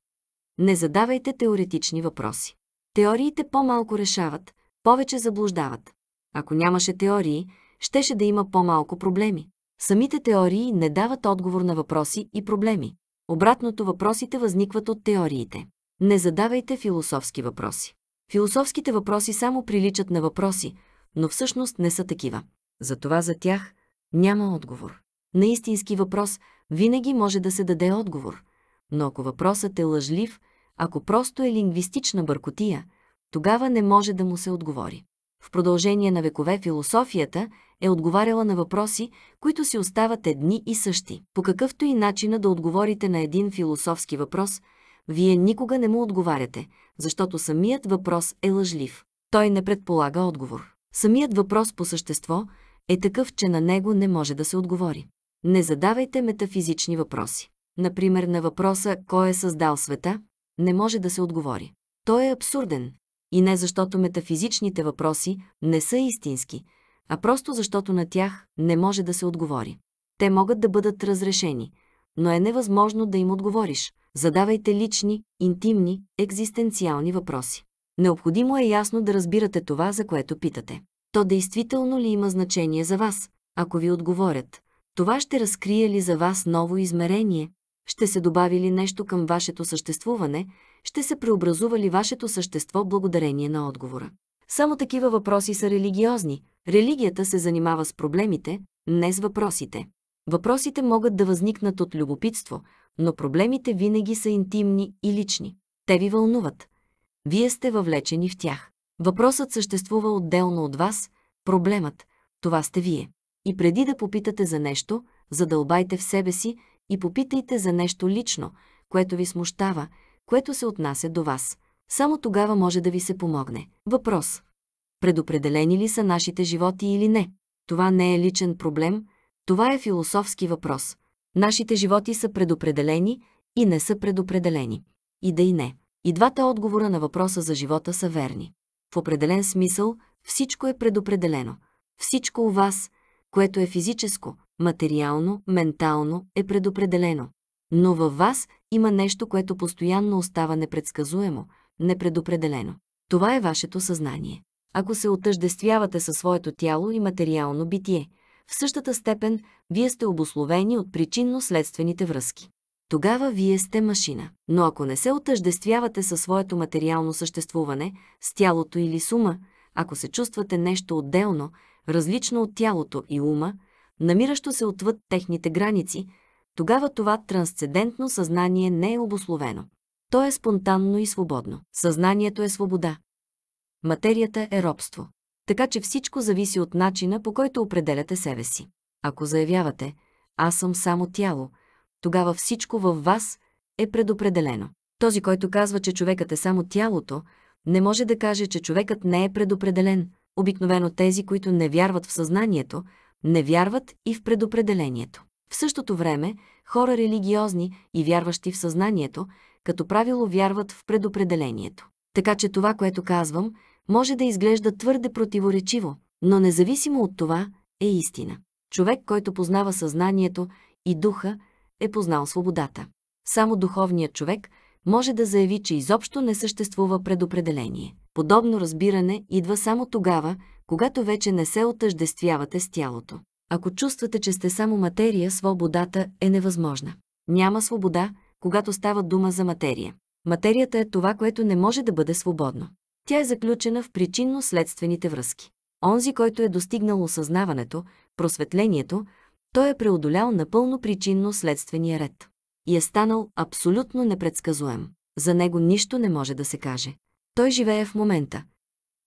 Не задавайте теоретични въпроси. Теориите по-малко решават, повече заблуждават. Ако нямаше теории, щеше да има по-малко проблеми. Самите теории не дават отговор на въпроси и проблеми. Обратното въпросите възникват от теориите. Не задавайте философски въпроси. Философските въпроси само приличат на въпроси, но всъщност не са такива. Затова за тях – няма отговор. На истински въпрос винаги може да се даде отговор, но ако въпросът е лъжлив, ако просто е лингвистична бъркотия, тогава не може да му се отговори. В продължение на векове философията е отговаряла на въпроси, които си остават едни и същи. По какъвто и начина да отговорите на един философски въпрос, вие никога не му отговаряте, защото самият въпрос е лъжлив. Той не предполага отговор. Самият въпрос по същество – е такъв, че на него не може да се отговори. Не задавайте метафизични въпроси. Например, на въпроса «Кой е създал света?» не може да се отговори. Той е абсурден. И не защото метафизичните въпроси не са истински, а просто защото на тях не може да се отговори. Те могат да бъдат разрешени, но е невъзможно да им отговориш. Задавайте лични, интимни, екзистенциални въпроси. Необходимо е ясно да разбирате това, за което питате то действително ли има значение за вас? Ако ви отговорят, това ще разкрие ли за вас ново измерение? Ще се добави ли нещо към вашето съществуване? Ще се преобразува ли вашето същество благодарение на отговора? Само такива въпроси са религиозни. Религията се занимава с проблемите, не с въпросите. Въпросите могат да възникнат от любопитство, но проблемите винаги са интимни и лични. Те ви вълнуват. Вие сте въвлечени в тях. Въпросът съществува отделно от вас, проблемът, това сте вие. И преди да попитате за нещо, задълбайте в себе си и попитайте за нещо лично, което ви смущава, което се отнася до вас. Само тогава може да ви се помогне. Въпрос. Предопределени ли са нашите животи или не? Това не е личен проблем, това е философски въпрос. Нашите животи са предопределени и не са предопределени. И да и не. И двата отговора на въпроса за живота са верни. В определен смисъл всичко е предопределено. Всичко у вас, което е физическо, материално, ментално, е предопределено. Но във вас има нещо, което постоянно остава непредсказуемо, непредопределено. Това е вашето съзнание. Ако се отъждествявате със своето тяло и материално битие, в същата степен вие сте обословени от причинно-следствените връзки тогава вие сте машина. Но ако не се отъждествявате със своето материално съществуване, с тялото или с ума, ако се чувствате нещо отделно, различно от тялото и ума, намиращо се отвъд техните граници, тогава това трансцендентно съзнание не е обословено. То е спонтанно и свободно. Съзнанието е свобода. Материята е робство. Така че всичко зависи от начина, по който определяте себе си. Ако заявявате «Аз съм само тяло», тогава всичко във вас е предопределено. Този, който казва, че човекът е само тялото, не може да каже, че човекът не е предопределен. Обикновено тези, които не вярват в съзнанието, не вярват и в предопределението. В същото време, хора религиозни и вярващи в съзнанието, като правило вярват в предопределението. Така че това, което казвам, може да изглежда твърде противоречиво, но независимо от това е истина. Човек, който познава съзнанието и духа, е познал свободата. Само духовният човек може да заяви, че изобщо не съществува предопределение. Подобно разбиране идва само тогава, когато вече не се отъждествявате с тялото. Ако чувствате, че сте само материя, свободата е невъзможна. Няма свобода, когато става дума за материя. Материята е това, което не може да бъде свободно. Тя е заключена в причинно-следствените връзки. Онзи, който е достигнал осъзнаването, просветлението, той е преодолял напълно причинно-следствения ред. И е станал абсолютно непредсказуем. За него нищо не може да се каже. Той живее в момента.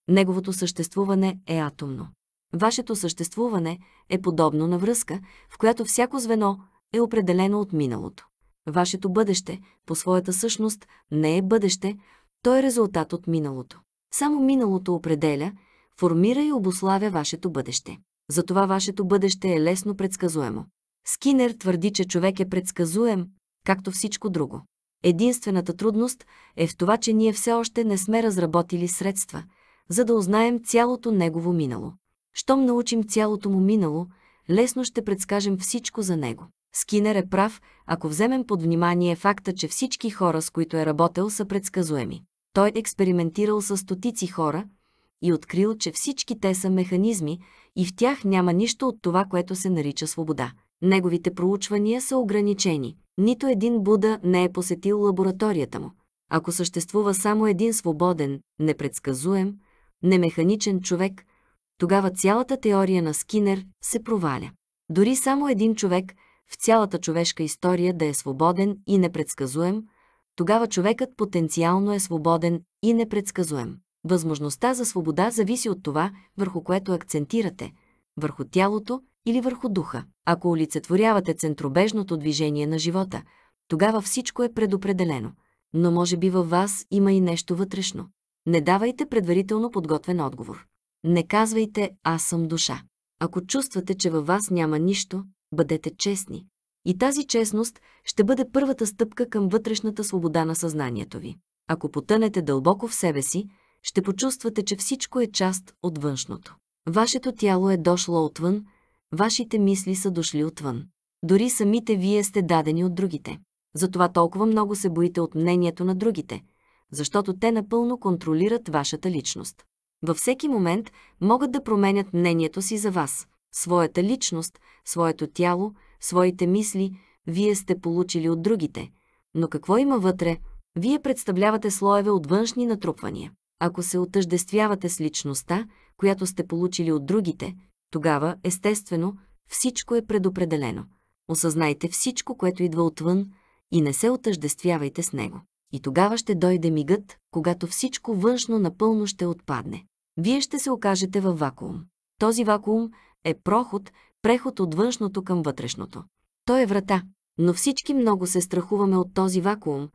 Неговото съществуване е атомно. Вашето съществуване е подобно на връзка, в която всяко звено е определено от миналото. Вашето бъдеще, по своята същност, не е бъдеще, то е резултат от миналото. Само миналото определя, формира и обославя вашето бъдеще затова вашето бъдеще е лесно предсказуемо. Скинер твърди, че човек е предсказуем, както всичко друго. Единствената трудност е в това, че ние все още не сме разработили средства, за да узнаем цялото негово минало. Щом научим цялото му минало, лесно ще предскажем всичко за него. Скинер е прав, ако вземем под внимание факта, че всички хора, с които е работел, са предсказуеми. Той е експериментирал с стотици хора, и открил, че всички те са механизми и в тях няма нищо от това, което се нарича свобода. Неговите проучвания са ограничени. Нито един Буда не е посетил лабораторията му. Ако съществува само един свободен, непредсказуем, немеханичен човек, тогава цялата теория на Скинер се проваля. Дори само един човек в цялата човешка история да е свободен и непредсказуем, тогава човекът потенциално е свободен и непредсказуем. Възможността за свобода зависи от това, върху което акцентирате – върху тялото или върху духа. Ако олицетворявате центробежното движение на живота, тогава всичко е предопределено. Но може би във вас има и нещо вътрешно. Не давайте предварително подготвен отговор. Не казвайте «Аз съм душа». Ако чувствате, че във вас няма нищо, бъдете честни. И тази честност ще бъде първата стъпка към вътрешната свобода на съзнанието ви. Ако потънете дълбоко в себе си, ще почувствате, че всичко е част от външното. Вашето тяло е дошло отвън, вашите мисли са дошли отвън. Дори самите вие сте дадени от другите. Затова толкова много се боите от мнението на другите, защото те напълно контролират вашата личност. Във всеки момент могат да променят мнението си за вас, своята личност, своето тяло, своите мисли, вие сте получили от другите. Но какво има вътре? Вие представлявате слоеве от външни натрупвания. Ако се отъждествявате с личността, която сте получили от другите, тогава, естествено, всичко е предопределено. Осъзнайте всичко, което идва отвън и не се отъждествявайте с него. И тогава ще дойде мигът, когато всичко външно напълно ще отпадне. Вие ще се окажете във вакуум. Този вакуум е проход, преход от външното към вътрешното. Той е врата, но всички много се страхуваме от този вакуум,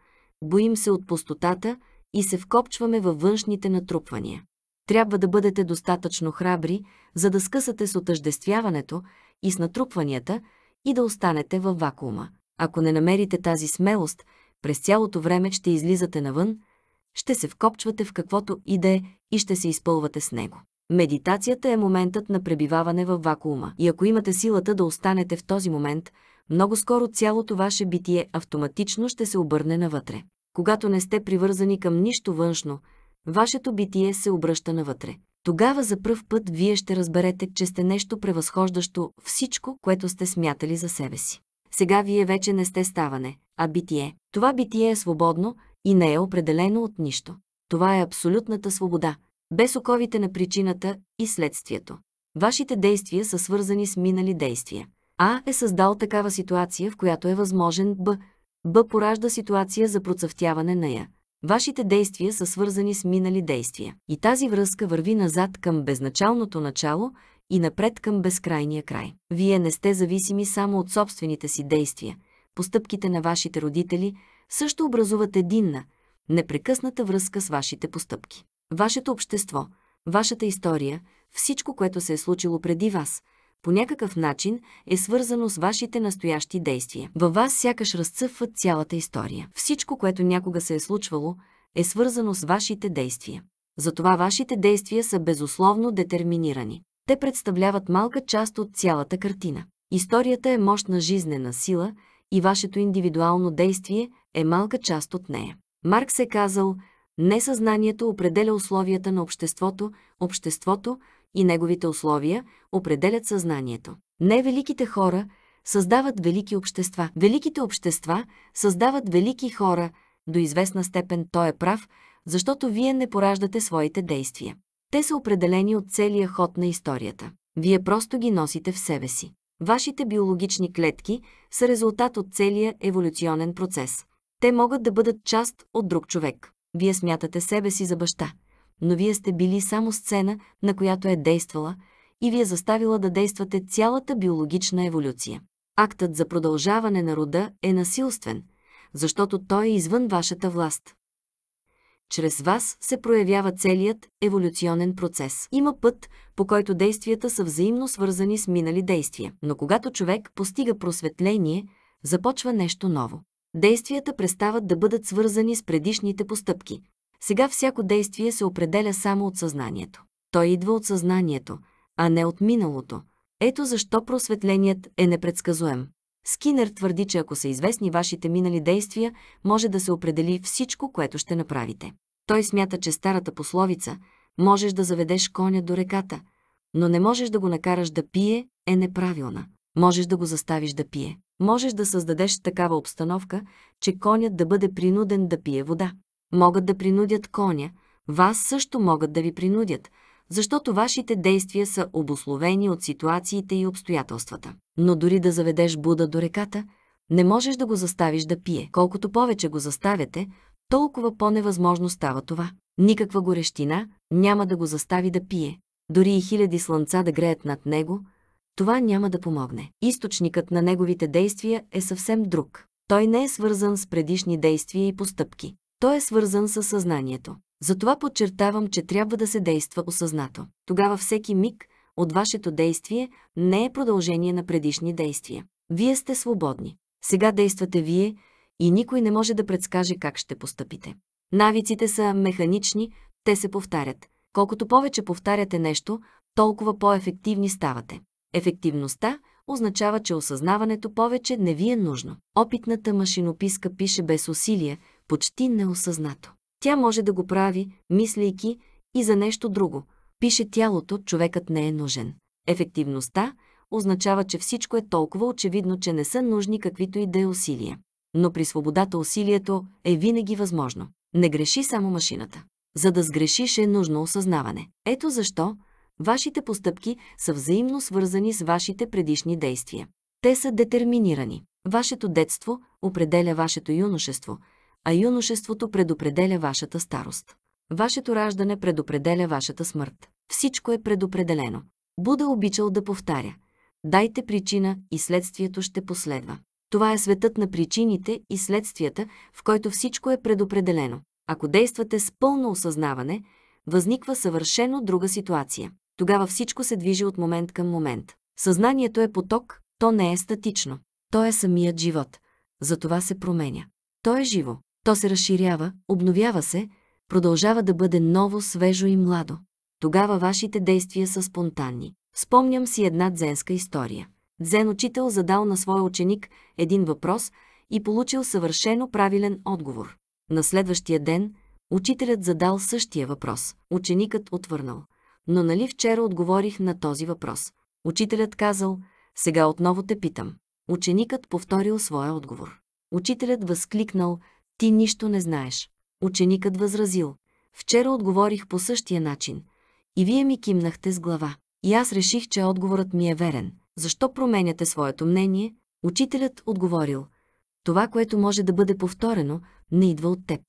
боим се от пустотата, и се вкопчваме във външните натрупвания. Трябва да бъдете достатъчно храбри, за да скъсате с отъждествяването и с натрупванията и да останете във вакуума. Ако не намерите тази смелост, през цялото време ще излизате навън, ще се вкопчвате в каквото и да е и ще се изпълвате с него. Медитацията е моментът на пребиваване във вакуума и ако имате силата да останете в този момент, много скоро цялото ваше битие автоматично ще се обърне навътре когато не сте привързани към нищо външно, вашето битие се обръща навътре. Тогава за пръв път вие ще разберете, че сте нещо превъзхождащо всичко, което сте смятали за себе си. Сега вие вече не сте ставане, а битие. Това битие е свободно и не е определено от нищо. Това е абсолютната свобода, без оковите на причината и следствието. Вашите действия са свързани с минали действия. А е създал такава ситуация, в която е възможен Б Б поражда ситуация за процъфтяване на Я. Вашите действия са свързани с минали действия. И тази връзка върви назад към безначалното начало и напред към безкрайния край. Вие не сте зависими само от собствените си действия. Постъпките на вашите родители също образуват единна, непрекъсната връзка с вашите постъпки. Вашето общество, вашата история, всичко, което се е случило преди вас, по някакъв начин е свързано с вашите настоящи действия. Във вас сякаш разцъфват цялата история. Всичко, което някога се е случвало, е свързано с вашите действия. Затова вашите действия са безусловно детерминирани. Те представляват малка част от цялата картина. Историята е мощна жизнена сила и вашето индивидуално действие е малка част от нея. Маркс е казал, несъзнанието определя условията на обществото, обществото и неговите условия определят съзнанието. Не великите хора създават велики общества. Великите общества създават велики хора. До известна степен той е прав, защото вие не пораждате своите действия. Те са определени от целия ход на историята. Вие просто ги носите в себе си. Вашите биологични клетки са резултат от целия еволюционен процес. Те могат да бъдат част от друг човек. Вие смятате себе си за баща но вие сте били само сцена, на която е действала и ви е заставила да действате цялата биологична еволюция. Актът за продължаване на рода е насилствен, защото той е извън вашата власт. Чрез вас се проявява целият еволюционен процес. Има път, по който действията са взаимно свързани с минали действия. Но когато човек постига просветление, започва нещо ново. Действията престават да бъдат свързани с предишните постъпки, сега всяко действие се определя само от съзнанието. Той идва от съзнанието, а не от миналото. Ето защо просветленият е непредсказуем. Скинер твърди, че ако са известни вашите минали действия, може да се определи всичко, което ще направите. Той смята, че старата пословица «можеш да заведеш коня до реката», но не можеш да го накараш да пие, е неправилна. Можеш да го заставиш да пие. Можеш да създадеш такава обстановка, че конят да бъде принуден да пие вода могат да принудят коня, вас също могат да ви принудят, защото вашите действия са обословени от ситуациите и обстоятелствата. Но дори да заведеш Буда до реката, не можеш да го заставиш да пие. Колкото повече го заставяте, толкова по-невъзможно става това. Никаква горещина няма да го застави да пие. Дори и хиляди слънца да греят над него, това няма да помогне. Източникът на неговите действия е съвсем друг. Той не е свързан с предишни действия и постъпки. Той е свързан със съзнанието. Затова подчертавам, че трябва да се действа осъзнато. Тогава всеки миг от вашето действие не е продължение на предишни действия. Вие сте свободни. Сега действате вие и никой не може да предскаже как ще постъпите. Навиците са механични, те се повтарят. Колкото повече повтаряте нещо, толкова по-ефективни ставате. Ефективността означава, че осъзнаването повече не ви е нужно. Опитната машинописка пише без усилие – почти неосъзнато. Тя може да го прави, мислейки и за нещо друго. Пише тялото, човекът не е нужен. Ефективността означава, че всичко е толкова очевидно, че не са нужни каквито и да е усилия. Но при свободата усилието е винаги възможно. Не греши само машината. За да сгрешиш е нужно осъзнаване. Ето защо вашите постъпки са взаимно свързани с вашите предишни действия. Те са детерминирани. Вашето детство определя вашето юношество, а юношеството предопределя вашата старост. Вашето раждане предопределя вашата смърт. Всичко е предопределено. Буда обичал да повтаря. Дайте причина и следствието ще последва. Това е светът на причините и следствията, в който всичко е предопределено. Ако действате с пълно осъзнаване, възниква съвършено друга ситуация. Тогава всичко се движи от момент към момент. Съзнанието е поток, то не е статично. То е самият живот. Затова се променя. То е живо. То се разширява, обновява се, продължава да бъде ново, свежо и младо. Тогава вашите действия са спонтанни. Спомням си една дзенска история. Дзен учител задал на своя ученик един въпрос и получил съвършено правилен отговор. На следващия ден учителят задал същия въпрос. Ученикът отвърнал. Но нали вчера отговорих на този въпрос? Учителят казал, сега отново те питам. Ученикът повторил своя отговор. Учителят възкликнал, ти нищо не знаеш. Ученикът възразил. Вчера отговорих по същия начин. И вие ми кимнахте с глава. И аз реших, че отговорът ми е верен. Защо променяте своето мнение? Учителят отговорил. Това, което може да бъде повторено, не идва от теб.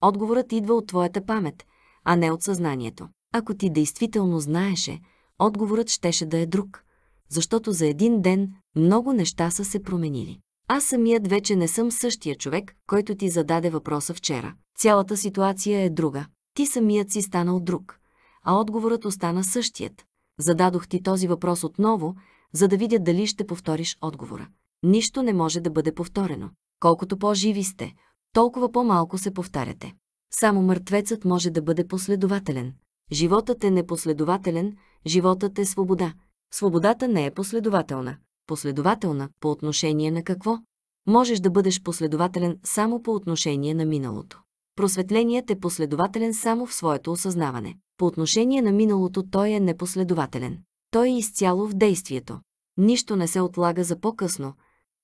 Отговорът идва от твоята памет, а не от съзнанието. Ако ти действително знаеше, отговорът щеше да е друг, защото за един ден много неща са се променили. Аз самият вече не съм същия човек, който ти зададе въпроса вчера. Цялата ситуация е друга. Ти самият си станал друг, а отговорът остана същият. Зададох ти този въпрос отново, за да видя дали ще повториш отговора. Нищо не може да бъде повторено. Колкото по-живи сте, толкова по-малко се повтаряте. Само мъртвецът може да бъде последователен. Животът е непоследователен, животът е свобода. Свободата не е последователна последователна по отношение на какво? Можеш да бъдеш последователен само по отношение на миналото. Просветленият е последователен само в своето осъзнаване. По отношение на миналото той е непоследователен. Той е изцяло в действието. Нищо не се отлага за по-късно,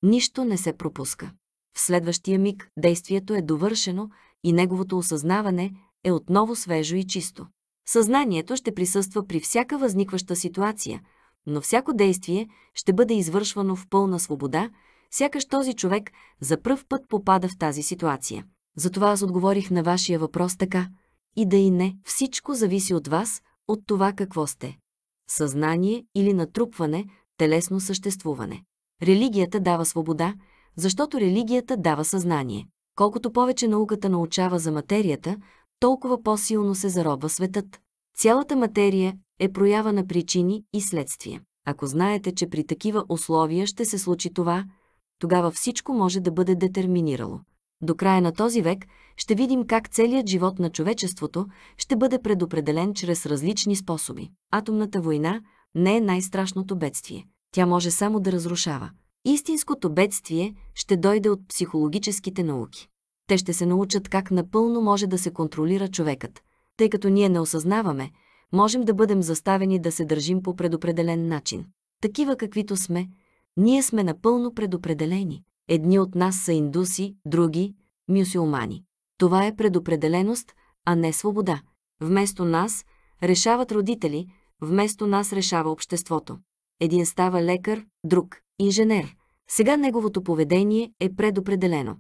нищо не се пропуска. В следващия миг действието е довършено и неговото осъзнаване е отново свежо и чисто. Съзнанието ще присъства при всяка възникваща ситуация – но всяко действие ще бъде извършвано в пълна свобода, сякаш този човек за пръв път попада в тази ситуация. Затова аз отговорих на вашия въпрос така. И да и не, всичко зависи от вас, от това какво сте. Съзнание или натрупване, телесно съществуване. Религията дава свобода, защото религията дава съзнание. Колкото повече науката научава за материята, толкова по-силно се заробва светът. Цялата материя е проява на причини и следствия. Ако знаете, че при такива условия ще се случи това, тогава всичко може да бъде детерминирало. До края на този век ще видим как целият живот на човечеството ще бъде предопределен чрез различни способи. Атомната война не е най-страшното бедствие. Тя може само да разрушава. Истинското бедствие ще дойде от психологическите науки. Те ще се научат как напълно може да се контролира човекът, тъй като ние не осъзнаваме, можем да бъдем заставени да се държим по предопределен начин. Такива каквито сме, ние сме напълно предопределени. Едни от нас са индуси, други – мюсюлмани. Това е предопределеност, а не свобода. Вместо нас решават родители, вместо нас решава обществото. Един става лекар, друг – инженер. Сега неговото поведение е предопределено.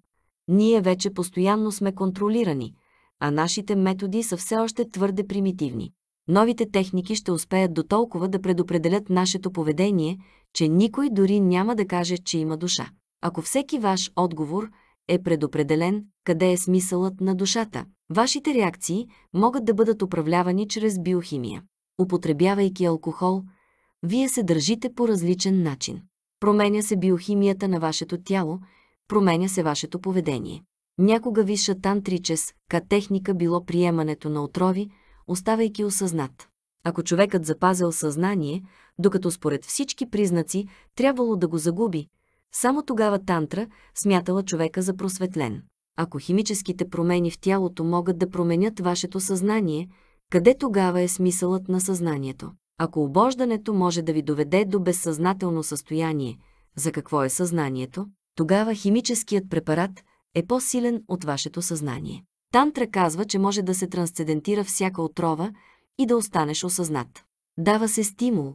Ние вече постоянно сме контролирани, а нашите методи са все още твърде примитивни новите техники ще успеят до толкова да предопределят нашето поведение, че никой дори няма да каже, че има душа. Ако всеки ваш отговор е предопределен, къде е смисълът на душата, вашите реакции могат да бъдат управлявани чрез биохимия. Употребявайки алкохол, вие се държите по различен начин. Променя се биохимията на вашето тяло, променя се вашето поведение. Някога ви шатан тричес, ка техника било приемането на отрови, оставайки осъзнат. Ако човекът запазил съзнание, докато според всички признаци трябвало да го загуби, само тогава тантра смятала човека за просветлен. Ако химическите промени в тялото могат да променят вашето съзнание, къде тогава е смисълът на съзнанието? Ако обождането може да ви доведе до безсъзнателно състояние, за какво е съзнанието, тогава химическият препарат е по-силен от вашето съзнание. Тантра казва, че може да се трансцендентира всяка отрова и да останеш осъзнат. Дава се стимул,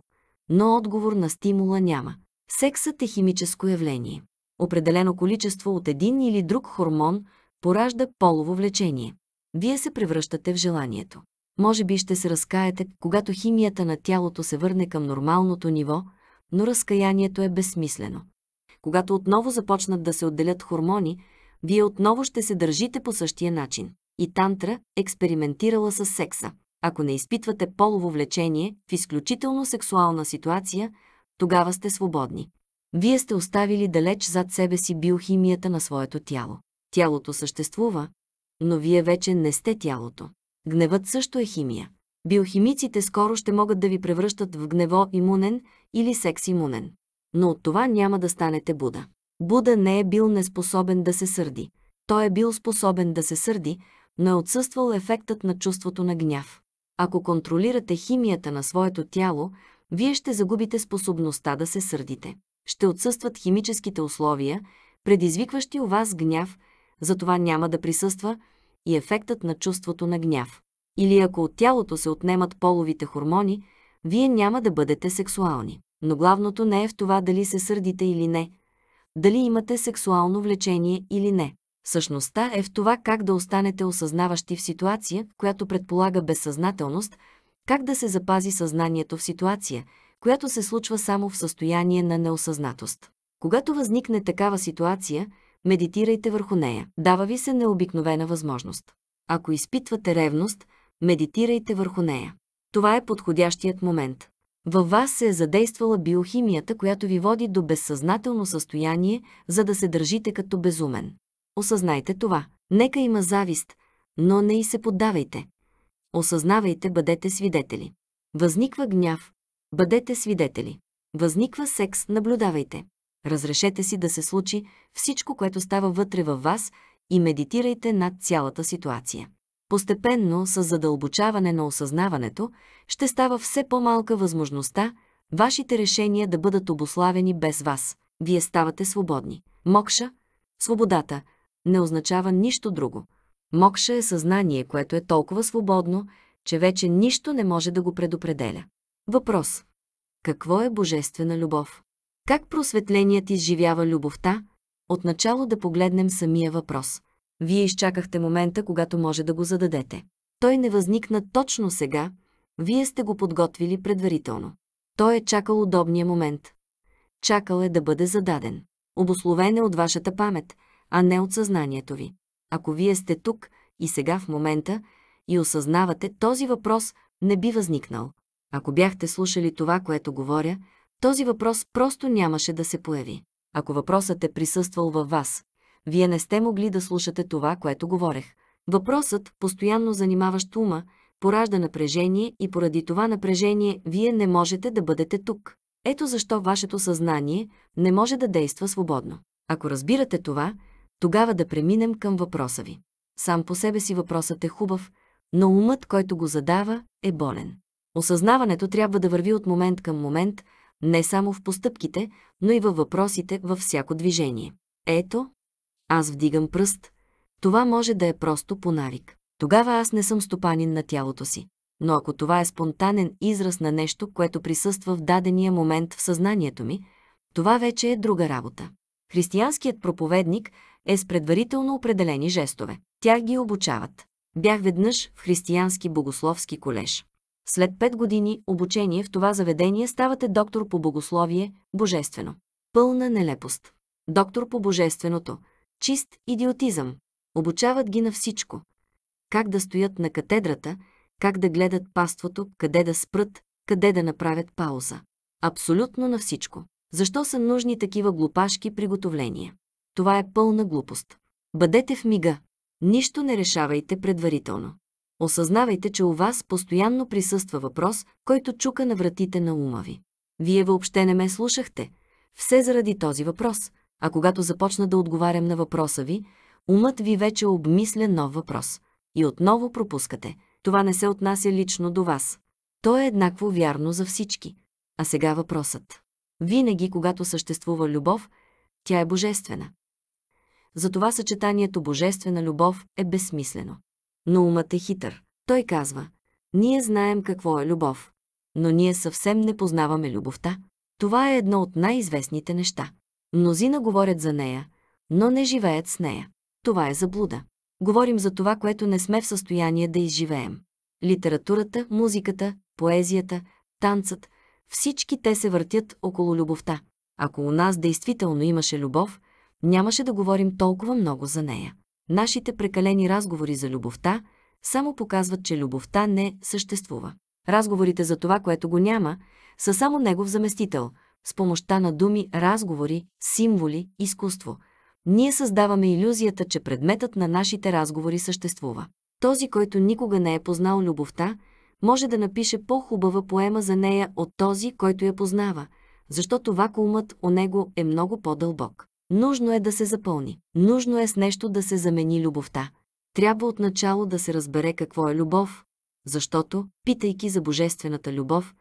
но отговор на стимула няма. Сексът е химическо явление. Определено количество от един или друг хормон поражда полово влечение. Вие се превръщате в желанието. Може би ще се разкаете, когато химията на тялото се върне към нормалното ниво, но разкаянието е безсмислено. Когато отново започнат да се отделят хормони, вие отново ще се държите по същия начин. И тантра, експериментирала с секса. Ако не изпитвате полово влечение в изключително сексуална ситуация, тогава сте свободни. Вие сте оставили далеч зад себе си биохимията на своето тяло. Тялото съществува, но вие вече не сте тялото. Гневът също е химия. Биохимиците скоро ще могат да ви превръщат в гнево имунен или секс имунен. Но от това няма да станете Буда. Буда не е бил неспособен да се сърди. Той е бил способен да се сърди, но е отсъствал ефектът на чувството на гняв. Ако контролирате химията на своето тяло, вие ще загубите способността да се сърдите. Ще отсъстват химическите условия, предизвикващи у вас гняв, затова няма да присъства и ефектът на чувството на гняв. Или ако от тялото се отнемат половите хормони, вие няма да бъдете сексуални. Но главното не е в това дали се сърдите или не, дали имате сексуално влечение или не. Същността е в това как да останете осъзнаващи в ситуация, която предполага безсъзнателност, как да се запази съзнанието в ситуация, която се случва само в състояние на неосъзнатост. Когато възникне такава ситуация, медитирайте върху нея. Дава ви се необикновена възможност. Ако изпитвате ревност, медитирайте върху нея. Това е подходящият момент. Във вас се е задействала биохимията, която ви води до безсъзнателно състояние, за да се държите като безумен. Осъзнайте това. Нека има завист, но не и се поддавайте. Осъзнавайте, бъдете свидетели. Възниква гняв. Бъдете свидетели. Възниква секс, наблюдавайте. Разрешете си да се случи всичко, което става вътре във вас и медитирайте над цялата ситуация. Постепенно, с задълбочаване на осъзнаването, ще става все по-малка възможността вашите решения да бъдат обославени без вас. Вие ставате свободни. Мокша, свободата, не означава нищо друго. Мокша е съзнание, което е толкова свободно, че вече нищо не може да го предопределя. Въпрос. Какво е божествена любов? Как просветленият изживява любовта? Отначало да погледнем самия въпрос – вие изчакахте момента, когато може да го зададете. Той не възникна точно сега, вие сте го подготвили предварително. Той е чакал удобния момент. Чакал е да бъде зададен. Обословен е от вашата памет, а не от съзнанието ви. Ако вие сте тук и сега в момента и осъзнавате, този въпрос не би възникнал. Ако бяхте слушали това, което говоря, този въпрос просто нямаше да се появи. Ако въпросът е присъствал във вас, вие не сте могли да слушате това, което говорех. Въпросът, постоянно занимаващ ума, поражда напрежение и поради това напрежение вие не можете да бъдете тук. Ето защо вашето съзнание не може да действа свободно. Ако разбирате това, тогава да преминем към въпроса ви. Сам по себе си въпросът е хубав, но умът, който го задава, е болен. Осъзнаването трябва да върви от момент към момент, не само в постъпките, но и във въпросите във всяко движение. Ето, аз вдигам пръст. Това може да е просто по навик. Тогава аз не съм стопанин на тялото си. Но ако това е спонтанен израз на нещо, което присъства в дадения момент в съзнанието ми, това вече е друга работа. Християнският проповедник е с предварително определени жестове. Тях ги обучават. Бях веднъж в християнски богословски колеж. След пет години обучение в това заведение ставате доктор по богословие, божествено. Пълна нелепост. Доктор по божественото – Чист идиотизъм. Обучават ги на всичко. Как да стоят на катедрата, как да гледат паството, къде да спрат, къде да направят пауза. Абсолютно на всичко. Защо са нужни такива глупашки приготовления? Това е пълна глупост. Бъдете в мига. Нищо не решавайте предварително. Осъзнавайте, че у вас постоянно присъства въпрос, който чука на вратите на ума ви. Вие въобще не ме слушахте. Все заради този въпрос – а когато започна да отговарям на въпроса ви, умът ви вече обмисля нов въпрос. И отново пропускате. Това не се отнася лично до вас. То е еднакво вярно за всички. А сега въпросът. Винаги, когато съществува любов, тя е божествена. Затова съчетанието божествена любов е безсмислено. Но умът е хитър. Той казва, ние знаем какво е любов, но ние съвсем не познаваме любовта. Това е едно от най-известните неща. Мнозина говорят за нея, но не живеят с нея. Това е заблуда. Говорим за това, което не сме в състояние да изживеем. Литературата, музиката, поезията, танцът – всички те се въртят около любовта. Ако у нас действително имаше любов, нямаше да говорим толкова много за нея. Нашите прекалени разговори за любовта само показват, че любовта не съществува. Разговорите за това, което го няма, са само негов заместител – с помощта на думи, разговори, символи, изкуство. Ние създаваме иллюзията, че предметът на нашите разговори съществува. Този, който никога не е познал любовта, може да напише по-хубава поема за нея от този, който я познава, защото вакуумът у него е много по-дълбок. Нужно е да се запълни. Нужно е с нещо да се замени любовта. Трябва отначало да се разбере какво е любов, защото, питайки за божествената любов,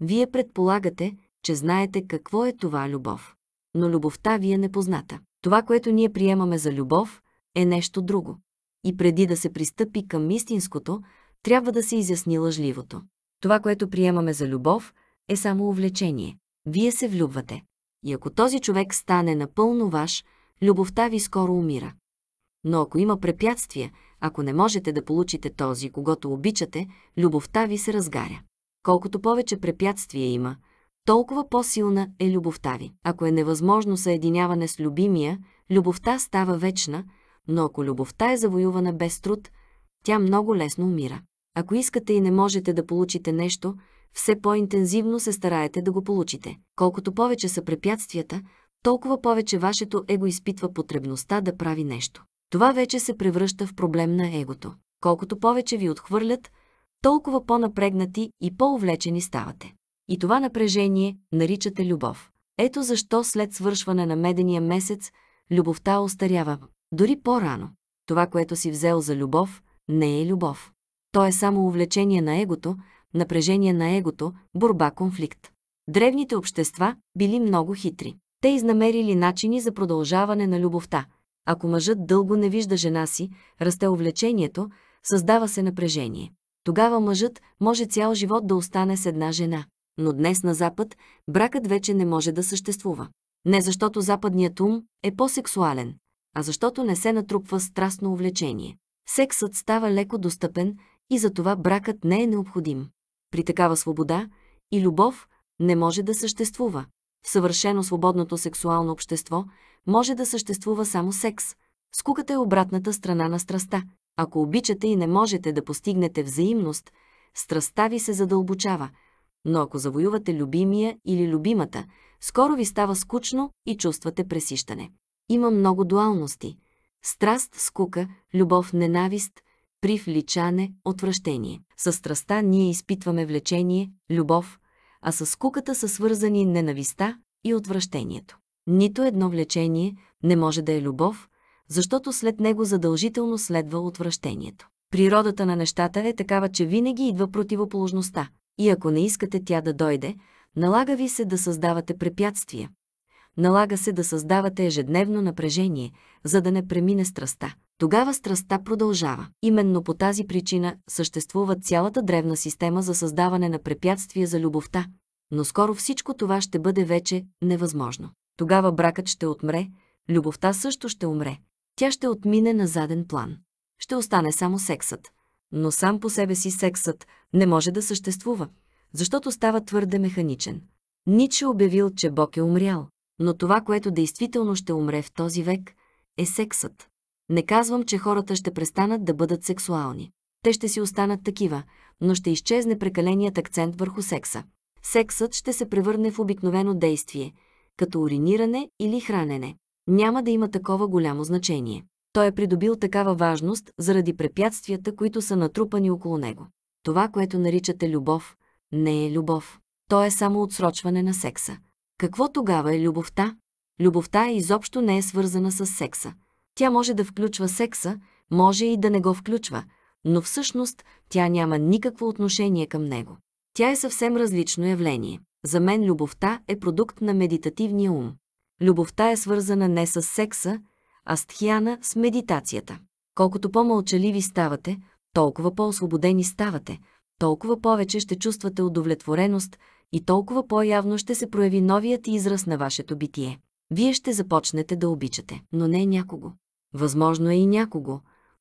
вие предполагате, че знаете какво е това любов. Но любовта ви е непозната. Това, което ние приемаме за любов, е нещо друго. И преди да се пристъпи към истинското, трябва да се изясни лъжливото. Това, което приемаме за любов, е само увлечение. Вие се влюбвате. И ако този човек стане напълно ваш, любовта ви скоро умира. Но ако има препятствия, ако не можете да получите този, когато обичате, любовта ви се разгаря. Колкото повече препятствия има, толкова по-силна е любовта ви. Ако е невъзможно съединяване с любимия, любовта става вечна, но ако любовта е завоювана без труд, тя много лесно умира. Ако искате и не можете да получите нещо, все по-интензивно се стараете да го получите. Колкото повече са препятствията, толкова повече вашето его изпитва потребността да прави нещо. Това вече се превръща в проблем на егото. Колкото повече ви отхвърлят, толкова по-напрегнати и по-увлечени ставате. И това напрежение наричате любов. Ето защо след свършване на медения месец, любовта остарява. Дори по-рано. Това, което си взел за любов, не е любов. То е само увлечение на егото, напрежение на егото, борба-конфликт. Древните общества били много хитри. Те изнамерили начини за продължаване на любовта. Ако мъжът дълго не вижда жена си, расте увлечението, създава се напрежение. Тогава мъжът може цял живот да остане с една жена но днес на Запад бракът вече не може да съществува. Не защото западният ум е по-сексуален, а защото не се натрупва страстно увлечение. Сексът става леко достъпен и затова бракът не е необходим. При такава свобода и любов не може да съществува. В съвършено свободното сексуално общество може да съществува само секс. Скуката е обратната страна на страста. Ако обичате и не можете да постигнете взаимност, страстта ви се задълбочава – но ако завоювате любимия или любимата, скоро ви става скучно и чувствате пресищане. Има много дуалности. Страст, скука, любов, ненавист, привличане, отвращение. С страста ние изпитваме влечение, любов, а с скуката са свързани ненависта и отвращението. Нито едно влечение не може да е любов, защото след него задължително следва отвращението. Природата на нещата е такава, че винаги идва противоположността и ако не искате тя да дойде, налага ви се да създавате препятствия. Налага се да създавате ежедневно напрежение, за да не премине страста. Тогава страстта продължава. Именно по тази причина съществува цялата древна система за създаване на препятствия за любовта, но скоро всичко това ще бъде вече невъзможно. Тогава бракът ще отмре, любовта също ще умре. Тя ще отмине на заден план. Ще остане само сексът. Но сам по себе си сексът не може да съществува, защото става твърде механичен. Ниче обявил, че Бог е умрял, но това, което действително ще умре в този век, е сексът. Не казвам, че хората ще престанат да бъдат сексуални. Те ще си останат такива, но ще изчезне прекаленият акцент върху секса. Сексът ще се превърне в обикновено действие, като уриниране или хранене. Няма да има такова голямо значение той е придобил такава важност заради препятствията, които са натрупани около него. Това, което наричате любов, не е любов. То е само отсрочване на секса. Какво тогава е любовта? Любовта изобщо не е свързана с секса. Тя може да включва секса, може и да не го включва, но всъщност тя няма никакво отношение към него. Тя е съвсем различно явление. За мен любовта е продукт на медитативния ум. Любовта е свързана не с секса, Астхиана с медитацията. Колкото по-мълчаливи ставате, толкова по-освободени ставате, толкова повече ще чувствате удовлетвореност и толкова по-явно ще се прояви новият израз на вашето битие. Вие ще започнете да обичате, но не някого. Възможно е и някого,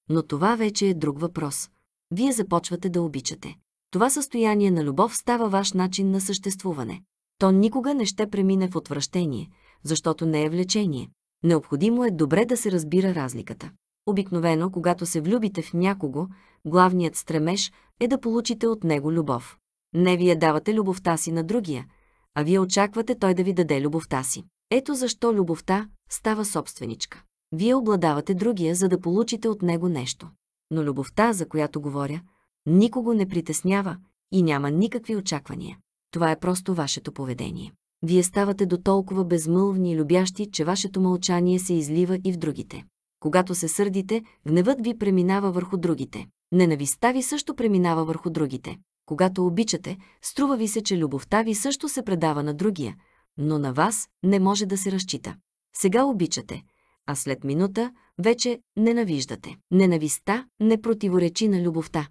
но това вече е друг въпрос. Вие започвате да обичате. Това състояние на любов става ваш начин на съществуване. То никога не ще премине в отвращение, защото не е влечение. Необходимо е добре да се разбира разликата. Обикновено, когато се влюбите в някого, главният стремеж е да получите от него любов. Не вие давате любовта си на другия, а вие очаквате той да ви даде любовта си. Ето защо любовта става собственичка. Вие обладавате другия, за да получите от него нещо. Но любовта, за която говоря, никого не притеснява и няма никакви очаквания. Това е просто вашето поведение вие ставате до толкова безмълвни и любящи, че вашето мълчание се излива и в другите. Когато се сърдите, гневът ви преминава върху другите. Ненавистта ви също преминава върху другите. Когато обичате, струва ви се, че любовта ви също се предава на другия, но на вас не може да се разчита. Сега обичате, а след минута вече ненавиждате. Ненавистта не противоречи на любовта.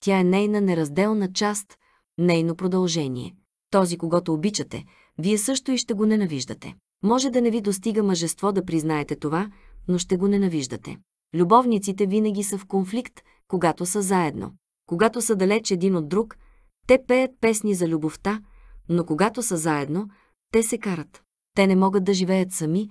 Тя е нейна неразделна част, нейно продължение. Този, когато обичате, вие също и ще го ненавиждате. Може да не ви достига мъжество да признаете това, но ще го ненавиждате. Любовниците винаги са в конфликт, когато са заедно. Когато са далеч един от друг, те пеят песни за любовта, но когато са заедно, те се карат. Те не могат да живеят сами,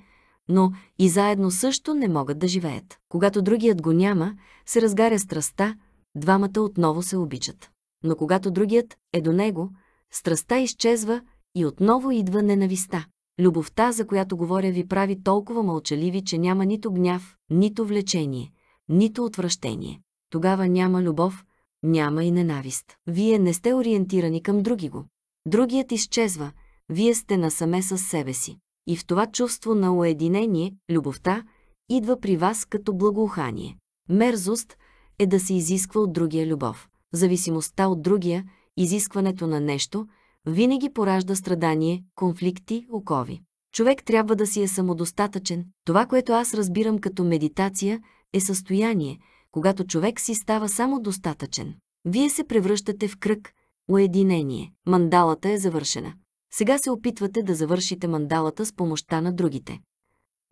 но и заедно също не могат да живеят. Когато другият го няма, се разгаря страста, двамата отново се обичат. Но когато другият е до него, страста изчезва и отново идва ненависта. Любовта, за която говоря, ви прави толкова мълчаливи, че няма нито гняв, нито влечение, нито отвращение. Тогава няма любов, няма и ненавист. Вие не сте ориентирани към други го. Другият изчезва, вие сте насаме с себе си. И в това чувство на уединение, любовта, идва при вас като благоухание. Мерзост е да се изисква от другия любов. Зависимостта от другия, изискването на нещо, винаги поражда страдание, конфликти, окови. Човек трябва да си е самодостатъчен. Това, което аз разбирам като медитация, е състояние, когато човек си става самодостатъчен. Вие се превръщате в кръг, уединение. Мандалата е завършена. Сега се опитвате да завършите мандалата с помощта на другите.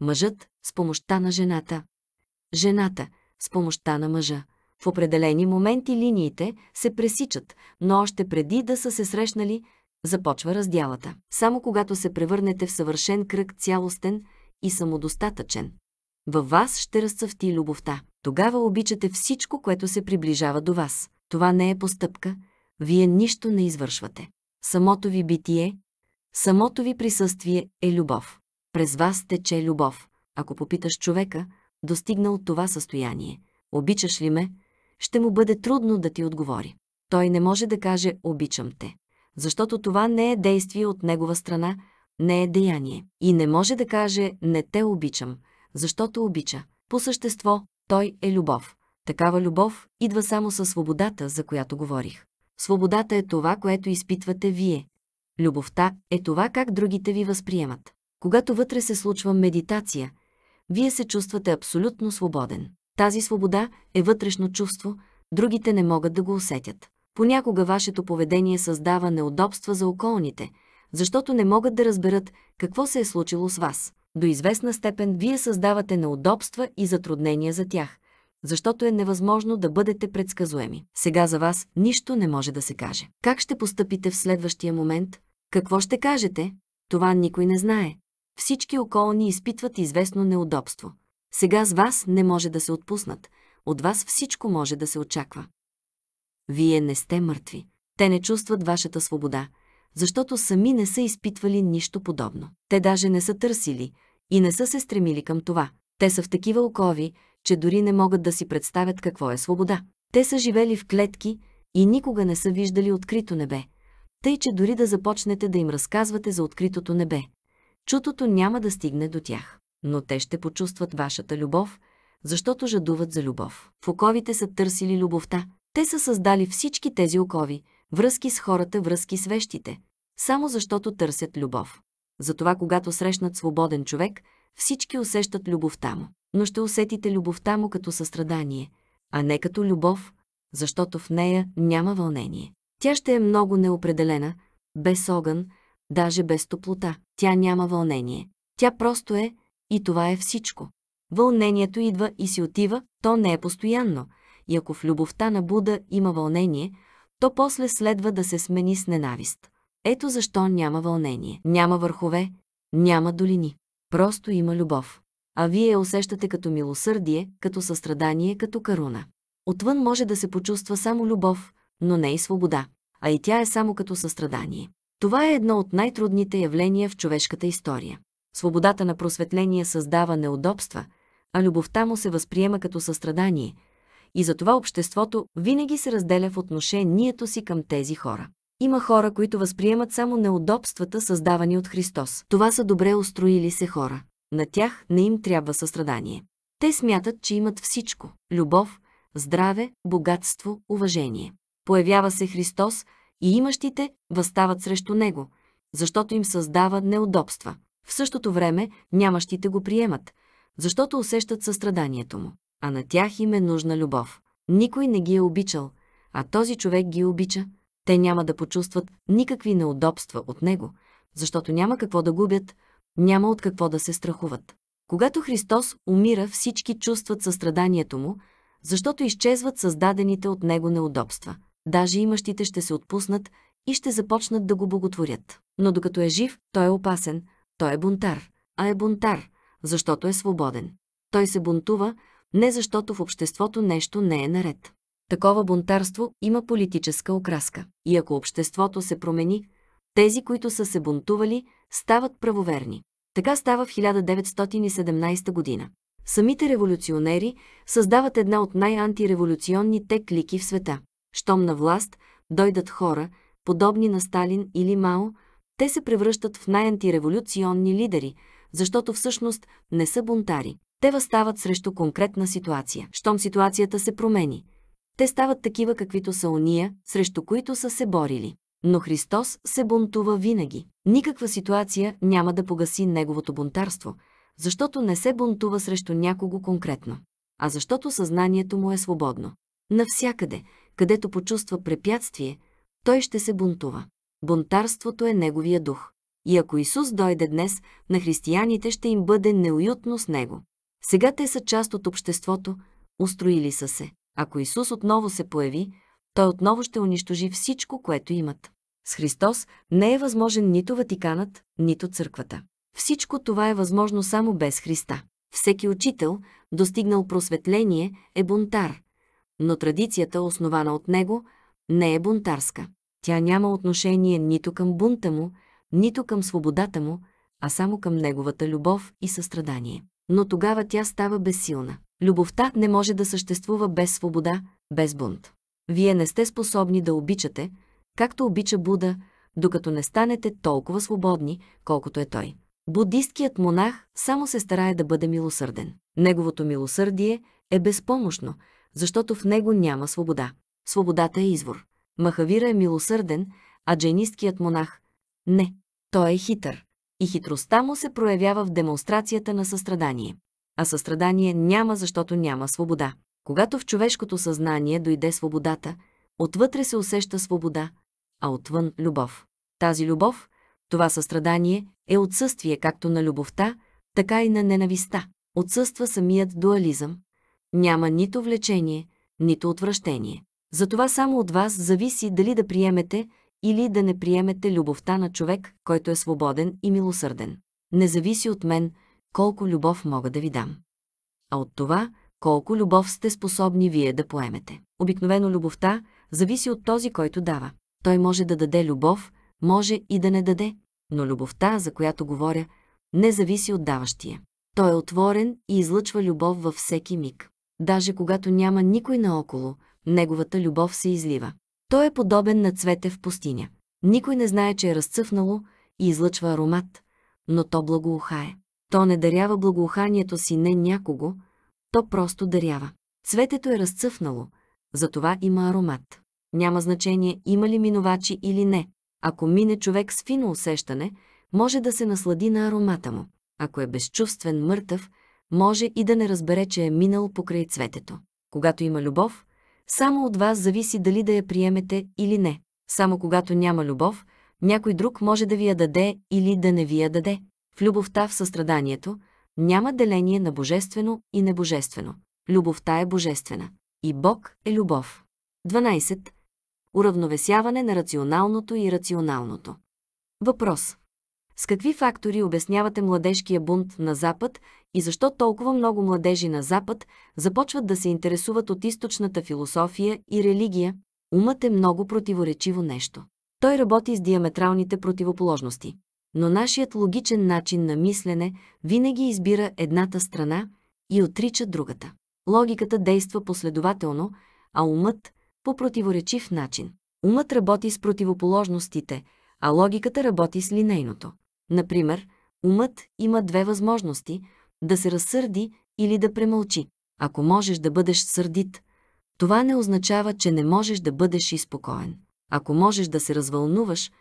Мъжът с помощта на жената. Жената с помощта на мъжа. В определени моменти линиите се пресичат, но още преди да са се срещнали, започва раздялата. Само когато се превърнете в съвършен кръг цялостен и самодостатъчен, във вас ще разцъфти любовта. Тогава обичате всичко, което се приближава до вас. Това не е постъпка, вие нищо не извършвате. Самото ви битие, самото ви присъствие е любов. През вас тече любов. Ако попиташ човека, достигнал това състояние, обичаш ли ме, ще му бъде трудно да ти отговори. Той не може да каже «обичам те» защото това не е действие от негова страна, не е деяние. И не може да каже «не те обичам», защото обича. По същество, той е любов. Такава любов идва само със свободата, за която говорих. Свободата е това, което изпитвате вие. Любовта е това, как другите ви възприемат. Когато вътре се случва медитация, вие се чувствате абсолютно свободен. Тази свобода е вътрешно чувство, другите не могат да го усетят. Понякога вашето поведение създава неудобства за околните, защото не могат да разберат какво се е случило с вас. До известна степен вие създавате неудобства и затруднения за тях, защото е невъзможно да бъдете предсказуеми. Сега за вас нищо не може да се каже. Как ще постъпите в следващия момент? Какво ще кажете? Това никой не знае. Всички околни изпитват известно неудобство. Сега с вас не може да се отпуснат. От вас всичко може да се очаква. Вие не сте мъртви. Те не чувстват вашата свобода, защото сами не са изпитвали нищо подобно. Те даже не са търсили и не са се стремили към това. Те са в такива окови, че дори не могат да си представят какво е свобода. Те са живели в клетки и никога не са виждали открито небе. Тъй, че дори да започнете да им разказвате за откритото небе, чутото няма да стигне до тях. Но те ще почувстват вашата любов, защото жадуват за любов. Фоковите са търсили любовта, те са създали всички тези окови, връзки с хората, връзки с вещите, само защото търсят любов. Затова, когато срещнат свободен човек, всички усещат любовта му. Но ще усетите любовта му като състрадание, а не като любов, защото в нея няма вълнение. Тя ще е много неопределена, без огън, даже без топлота. Тя няма вълнение. Тя просто е и това е всичко. Вълнението идва и си отива, то не е постоянно – и ако в любовта на Буда има вълнение, то после следва да се смени с ненавист. Ето защо няма вълнение. Няма върхове, няма долини. Просто има любов. А вие я усещате като милосърдие, като състрадание, като каруна. Отвън може да се почувства само любов, но не и свобода, а и тя е само като състрадание. Това е едно от най-трудните явления в човешката история. Свободата на просветление създава неудобства, а любовта му се възприема като състрадание, и затова обществото винаги се разделя в отношението си към тези хора. Има хора, които възприемат само неудобствата, създавани от Христос. Това са добре устроили се хора. На тях не им трябва състрадание. Те смятат, че имат всичко – любов, здраве, богатство, уважение. Появява се Христос и имащите възстават срещу Него, защото им създава неудобства. В същото време нямащите го приемат, защото усещат състраданието му а на тях им е нужна любов. Никой не ги е обичал, а този човек ги обича. Те няма да почувстват никакви неудобства от него, защото няма какво да губят, няма от какво да се страхуват. Когато Христос умира, всички чувстват състраданието му, защото изчезват създадените от него неудобства. Даже имащите ще се отпуснат и ще започнат да го боготворят. Но докато е жив, той е опасен, той е бунтар. А е бунтар, защото е свободен. Той се бунтува, не защото в обществото нещо не е наред. Такова бунтарство има политическа окраска. И ако обществото се промени, тези, които са се бунтували, стават правоверни. Така става в 1917 година. Самите революционери създават една от най-антиреволюционните клики в света. Щом на власт дойдат хора, подобни на Сталин или Мао, те се превръщат в най-антиреволюционни лидери, защото всъщност не са бунтари. Те възстават срещу конкретна ситуация. Щом ситуацията се промени, те стават такива, каквито са уния, срещу които са се борили. Но Христос се бунтува винаги. Никаква ситуация няма да погаси неговото бунтарство, защото не се бунтува срещу някого конкретно, а защото съзнанието му е свободно. Навсякъде, където почувства препятствие, той ще се бунтува. Бунтарството е неговия дух. И ако Исус дойде днес, на християните ще им бъде неуютно с него. Сега те са част от обществото, устроили са се. Ако Исус отново се появи, той отново ще унищожи всичко, което имат. С Христос не е възможен нито Ватиканът, нито църквата. Всичко това е възможно само без Христа. Всеки учител, достигнал просветление, е бунтар, но традицията, основана от него, не е бунтарска. Тя няма отношение нито към бунта му, нито към свободата му, а само към неговата любов и състрадание но тогава тя става безсилна. Любовта не може да съществува без свобода, без бунт. Вие не сте способни да обичате, както обича Буда, докато не станете толкова свободни, колкото е той. Будисткият монах само се старае да бъде милосърден. Неговото милосърдие е безпомощно, защото в него няма свобода. Свободата е извор. Махавира е милосърден, а джайнисткият монах – не. Той е хитър и хитростта му се проявява в демонстрацията на състрадание. А състрадание няма, защото няма свобода. Когато в човешкото съзнание дойде свободата, отвътре се усеща свобода, а отвън – любов. Тази любов, това състрадание, е отсъствие както на любовта, така и на ненависта. Отсъства самият дуализъм. Няма нито влечение, нито отвращение. Затова само от вас зависи дали да приемете, или да не приемете любовта на човек, който е свободен и милосърден. Не зависи от мен колко любов мога да ви дам, а от това колко любов сте способни вие да поемете. Обикновено любовта зависи от този, който дава. Той може да даде любов, може и да не даде, но любовта, за която говоря, не зависи от даващия. Той е отворен и излъчва любов във всеки миг. Даже когато няма никой наоколо, неговата любов се излива. Той е подобен на цвете в пустиня. Никой не знае, че е разцъфнало и излъчва аромат, но то благоухае. То не дарява благоуханието си не някого, то просто дарява. Цветето е разцъфнало, затова има аромат. Няма значение има ли минувачи или не. Ако мине човек с фино усещане, може да се наслади на аромата му. Ако е безчувствен мъртъв, може и да не разбере, че е минал покрай цветето. Когато има любов, само от вас зависи дали да я приемете или не. Само когато няма любов, някой друг може да ви я даде или да не ви я даде. В любовта, в състраданието, няма деление на божествено и небожествено. Любовта е божествена. И Бог е любов. 12. Уравновесяване на рационалното и рационалното. Въпрос. С какви фактори обяснявате младежкия бунт на Запад и защо толкова много младежи на Запад започват да се интересуват от източната философия и религия? Умът е много противоречиво нещо. Той работи с диаметралните противоположности. Но нашият логичен начин на мислене винаги избира едната страна и отрича другата. Логиката действа последователно, а умът – по противоречив начин. Умът работи с противоположностите, а логиката работи с линейното. Например, умът има две възможности – да се разсърди или да премълчи. Ако можеш да бъдеш сърдит, това не означава, че не можеш да бъдеш и спокоен. Ако можеш да се развълнуваш,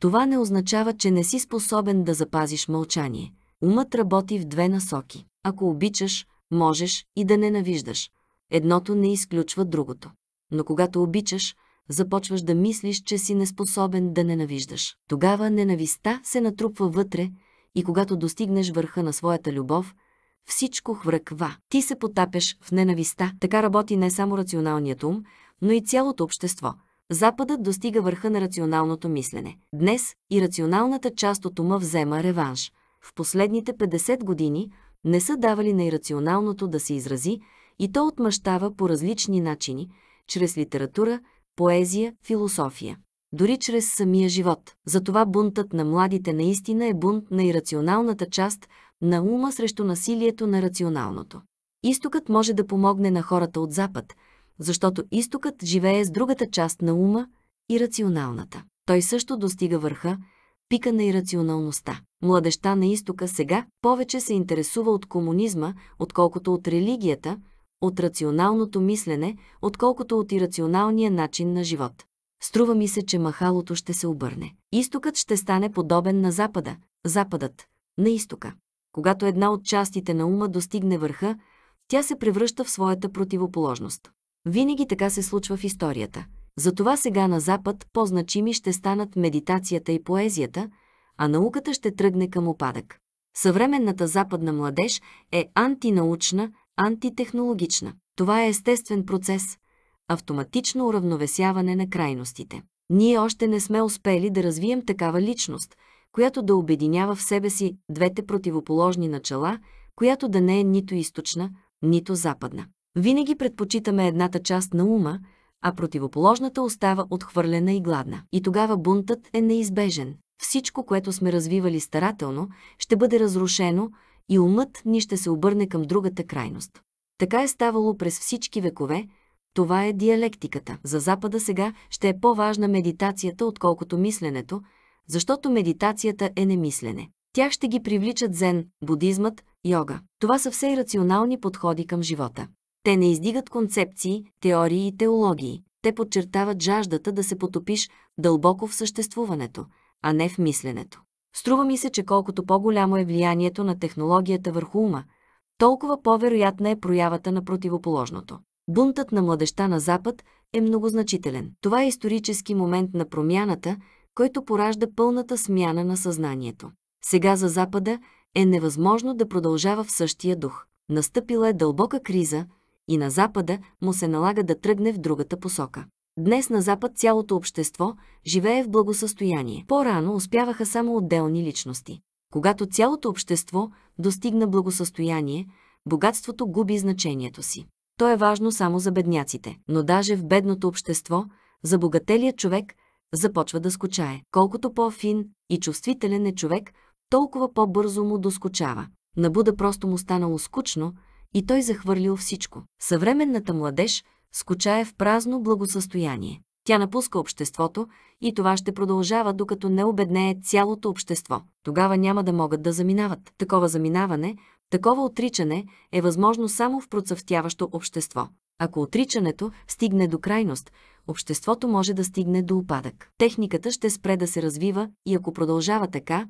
това не означава, че не си способен да запазиш мълчание. Умът работи в две насоки. Ако обичаш, можеш и да ненавиждаш. Едното не изключва другото. Но когато обичаш – започваш да мислиш, че си неспособен да ненавиждаш. Тогава ненавистта се натрупва вътре и когато достигнеш върха на своята любов, всичко хвръква. Ти се потапяш в ненавистта. Така работи не само рационалният ум, но и цялото общество. Западът достига върха на рационалното мислене. Днес и рационалната част от ума взема реванш. В последните 50 години не са давали на ирационалното да се изрази и то отмъщава по различни начини, чрез литература, поезия, философия. Дори чрез самия живот. Затова бунтът на младите наистина е бунт на ирационалната част на ума срещу насилието на рационалното. Изтокът може да помогне на хората от Запад, защото изтокът живее с другата част на ума и рационалната. Той също достига върха, пика на ирационалността. Младеща на изтока сега повече се интересува от комунизма, отколкото от религията – от рационалното мислене, отколкото от ирационалния начин на живот. Струва ми се, че махалото ще се обърне. Изтокът ще стане подобен на Запада, Западът – на Изтока. Когато една от частите на ума достигне върха, тя се превръща в своята противоположност. Винаги така се случва в историята. Затова сега на Запад по-значими ще станат медитацията и поезията, а науката ще тръгне към опадък. Съвременната западна младеж е антинаучна, антитехнологична. Това е естествен процес – автоматично уравновесяване на крайностите. Ние още не сме успели да развием такава личност, която да обединява в себе си двете противоположни начала, която да не е нито източна, нито западна. Винаги предпочитаме едната част на ума, а противоположната остава отхвърлена и гладна. И тогава бунтът е неизбежен. Всичко, което сме развивали старателно, ще бъде разрушено, и умът ни ще се обърне към другата крайност. Така е ставало през всички векове, това е диалектиката. За Запада сега ще е по-важна медитацията, отколкото мисленето, защото медитацията е немислене. Тях ще ги привличат зен, будизмът, йога. Това са все рационални подходи към живота. Те не издигат концепции, теории и теологии. Те подчертават жаждата да се потопиш дълбоко в съществуването, а не в мисленето. Струва ми се, че колкото по-голямо е влиянието на технологията върху ума, толкова по-вероятна е проявата на противоположното. Бунтът на младеща на Запад е много значителен. Това е исторически момент на промяната, който поражда пълната смяна на съзнанието. Сега за Запада е невъзможно да продължава в същия дух. Настъпила е дълбока криза и на Запада му се налага да тръгне в другата посока. Днес на Запад цялото общество живее в благосъстояние. По-рано успяваха само отделни личности. Когато цялото общество достигна благосъстояние, богатството губи значението си. То е важно само за бедняците, но даже в бедното общество, за богателия човек започва да скучае. Колкото по-фин и чувствителен е човек, толкова по-бързо му доскочава. На Буда просто му станало скучно и той захвърлил всичко. Съвременната младеж – скучае в празно благосъстояние. Тя напуска обществото и това ще продължава, докато не обеднее цялото общество. Тогава няма да могат да заминават. Такова заминаване, такова отричане е възможно само в процъфтяващо общество. Ако отричането стигне до крайност, обществото може да стигне до упадък. Техниката ще спре да се развива и ако продължава така,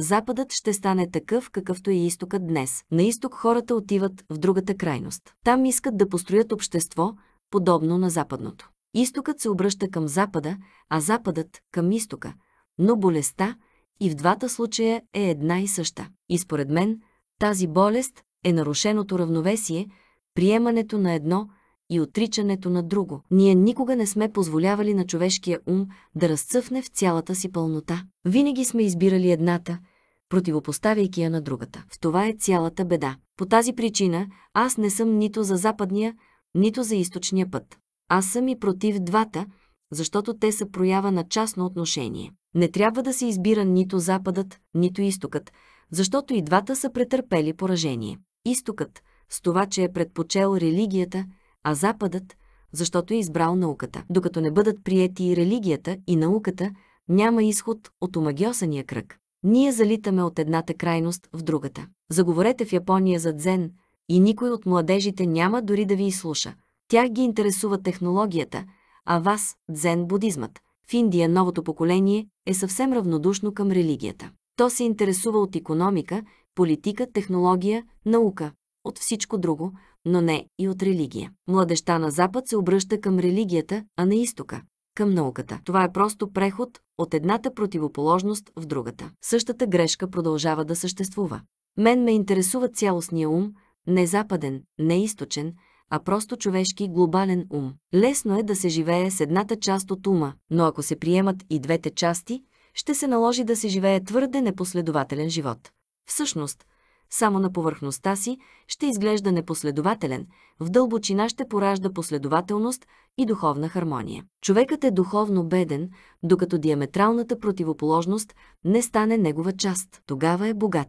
Западът ще стане такъв, какъвто е изтокът днес. На изток хората отиват в другата крайност. Там искат да построят общество, подобно на западното. Изтокът се обръща към запада, а западът – към изтока, но болестта и в двата случая е една и съща. И според мен тази болест е нарушеното равновесие, приемането на едно и отричането на друго. Ние никога не сме позволявали на човешкия ум да разцъфне в цялата си пълнота. Винаги сме избирали едната – противопоставяйки я на другата. В това е цялата беда. По тази причина аз не съм нито за западния, нито за източния път. Аз съм и против двата, защото те са проява на частно отношение. Не трябва да се избира нито Западът, нито Изтокът, защото и двата са претърпели поражение. Изтокът, с това, че е предпочел религията, а Западът, защото е избрал науката. Докато не бъдат приети и религията, и науката, няма изход от омагиосания кръг. Ние залитаме от едната крайност в другата. Заговорете в Япония за дзен – и никой от младежите няма дори да ви изслуша. Тях ги интересува технологията, а вас – дзен будизмът. В Индия новото поколение е съвсем равнодушно към религията. То се интересува от економика, политика, технология, наука, от всичко друго, но не и от религия. Младеща на Запад се обръща към религията, а на изтока – към науката. Това е просто преход от едната противоположност в другата. Същата грешка продължава да съществува. Мен ме интересува цялостния ум, не западен, не източен, а просто човешки глобален ум. Лесно е да се живее с едната част от ума, но ако се приемат и двете части, ще се наложи да се живее твърде непоследователен живот. Всъщност, само на повърхността си ще изглежда непоследователен, в дълбочина ще поражда последователност и духовна хармония. Човекът е духовно беден, докато диаметралната противоположност не стане негова част. Тогава е богат.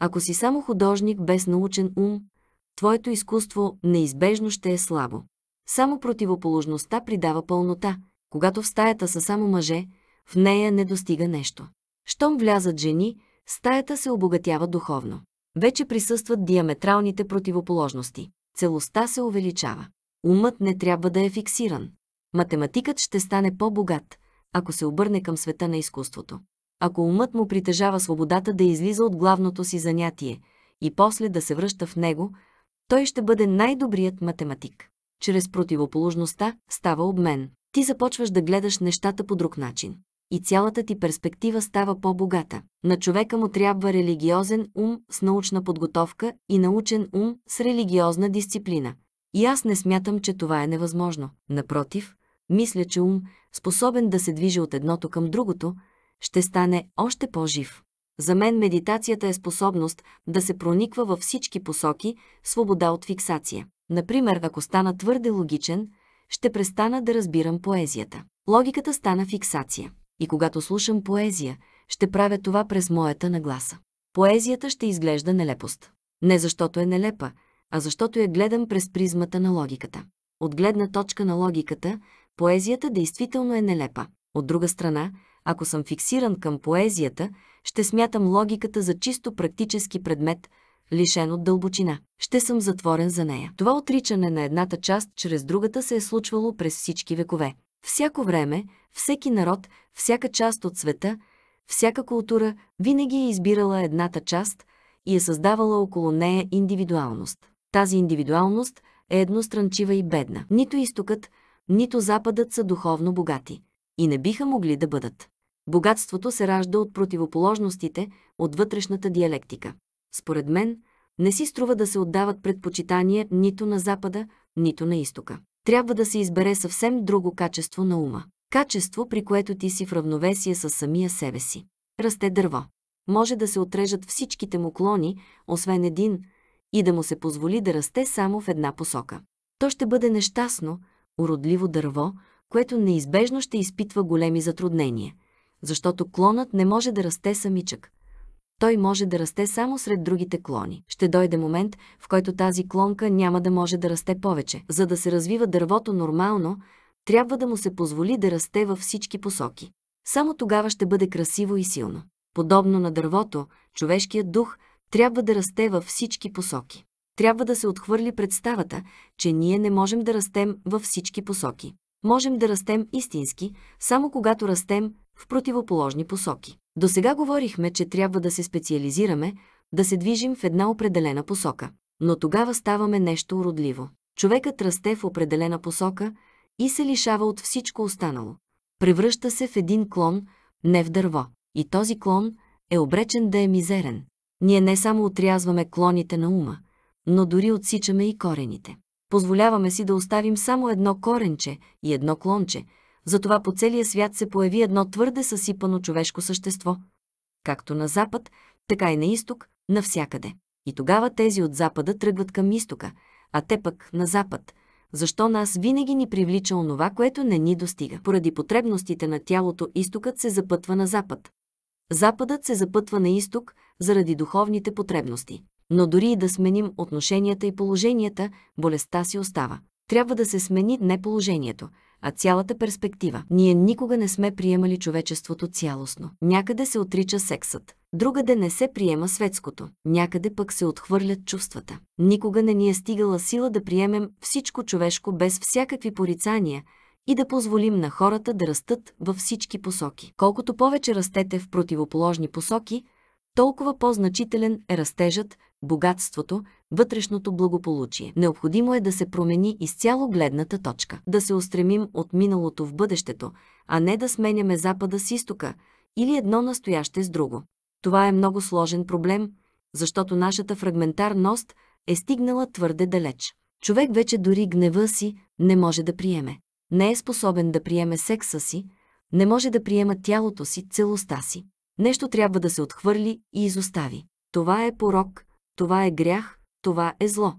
Ако си само художник без научен ум, твоето изкуство неизбежно ще е слабо. Само противоположността придава пълнота. Когато в стаята са само мъже, в нея не достига нещо. Щом влязат жени, стаята се обогатява духовно. Вече присъстват диаметралните противоположности. Целостта се увеличава. Умът не трябва да е фиксиран. Математикът ще стане по-богат, ако се обърне към света на изкуството. Ако умът му притежава свободата да излиза от главното си занятие и после да се връща в него – той ще бъде най-добрият математик. Чрез противоположността става обмен. Ти започваш да гледаш нещата по друг начин. И цялата ти перспектива става по-богата. На човека му трябва религиозен ум с научна подготовка и научен ум с религиозна дисциплина. И аз не смятам, че това е невъзможно. Напротив, мисля, че ум, способен да се движи от едното към другото, ще стане още по-жив. За мен медитацията е способност да се прониква във всички посоки, свобода от фиксация. Например, ако стана твърде логичен, ще престана да разбирам поезията. Логиката стана фиксация. И когато слушам поезия, ще правя това през моята нагласа. Поезията ще изглежда нелепост. Не защото е нелепа, а защото я гледам през призмата на логиката. От гледна точка на логиката, поезията действително е нелепа. От друга страна, ако съм фиксиран към поезията, ще смятам логиката за чисто практически предмет, лишен от дълбочина. Ще съм затворен за нея. Това отричане на едната част чрез другата се е случвало през всички векове. Всяко време, всеки народ, всяка част от света, всяка култура винаги е избирала едната част и е създавала около нея индивидуалност. Тази индивидуалност е едностранчива и бедна. Нито изтокът, нито западът са духовно богати и не биха могли да бъдат. Богатството се ражда от противоположностите, от вътрешната диалектика. Според мен, не си струва да се отдават предпочитания нито на Запада, нито на Изтока. Трябва да се избере съвсем друго качество на ума. Качество, при което ти си в равновесие с самия себе си. Расте дърво. Може да се отрежат всичките му клони, освен един, и да му се позволи да расте само в една посока. То ще бъде нещастно, уродливо дърво, което неизбежно ще изпитва големи затруднения – защото клонът не може да расте самичък. Той може да расте само сред другите клони. Ще дойде момент, в който тази клонка няма да може да расте повече. За да се развива дървото нормално, трябва да му се позволи да расте във всички посоки. Само тогава ще бъде красиво и силно. Подобно на дървото, човешкият дух трябва да расте във всички посоки. Трябва да се отхвърли представата, че ние не можем да растем във всички посоки. Можем да растем истински, само когато растем в противоположни посоки. До сега говорихме, че трябва да се специализираме, да се движим в една определена посока. Но тогава ставаме нещо уродливо. Човекът расте в определена посока и се лишава от всичко останало. Превръща се в един клон, не в дърво. И този клон е обречен да е мизерен. Ние не само отрязваме клоните на ума, но дори отсичаме и корените. Позволяваме си да оставим само едно коренче и едно клонче – затова по целия свят се появи едно твърде съсипано човешко същество. Както на запад, така и на изток, навсякъде. И тогава тези от запада тръгват към изтока, а те пък на запад. Защо нас винаги ни привлича онова, което не ни достига? Поради потребностите на тялото изтокът се запътва на запад. Западът се запътва на изток заради духовните потребности. Но дори и да сменим отношенията и положенията, болестта си остава. Трябва да се смени не положението, а цялата перспектива. Ние никога не сме приемали човечеството цялостно. Някъде се отрича сексът. Другаде не се приема светското, някъде пък се отхвърлят чувствата. Никога не ни е стигала сила да приемем всичко човешко без всякакви порицания и да позволим на хората да растат във всички посоки. Колкото повече растете в противоположни посоки, толкова по-значителен е растежът, богатството, вътрешното благополучие. Необходимо е да се промени изцяло гледната точка, да се устремим от миналото в бъдещето, а не да сменяме Запада с изтока или едно настояще с друго. Това е много сложен проблем, защото нашата фрагментарност е стигнала твърде далеч. Човек вече дори гнева си не може да приеме. Не е способен да приеме секса си, не може да приема тялото си, целостта си. Нещо трябва да се отхвърли и изостави. Това е порок, това е грях, това е зло.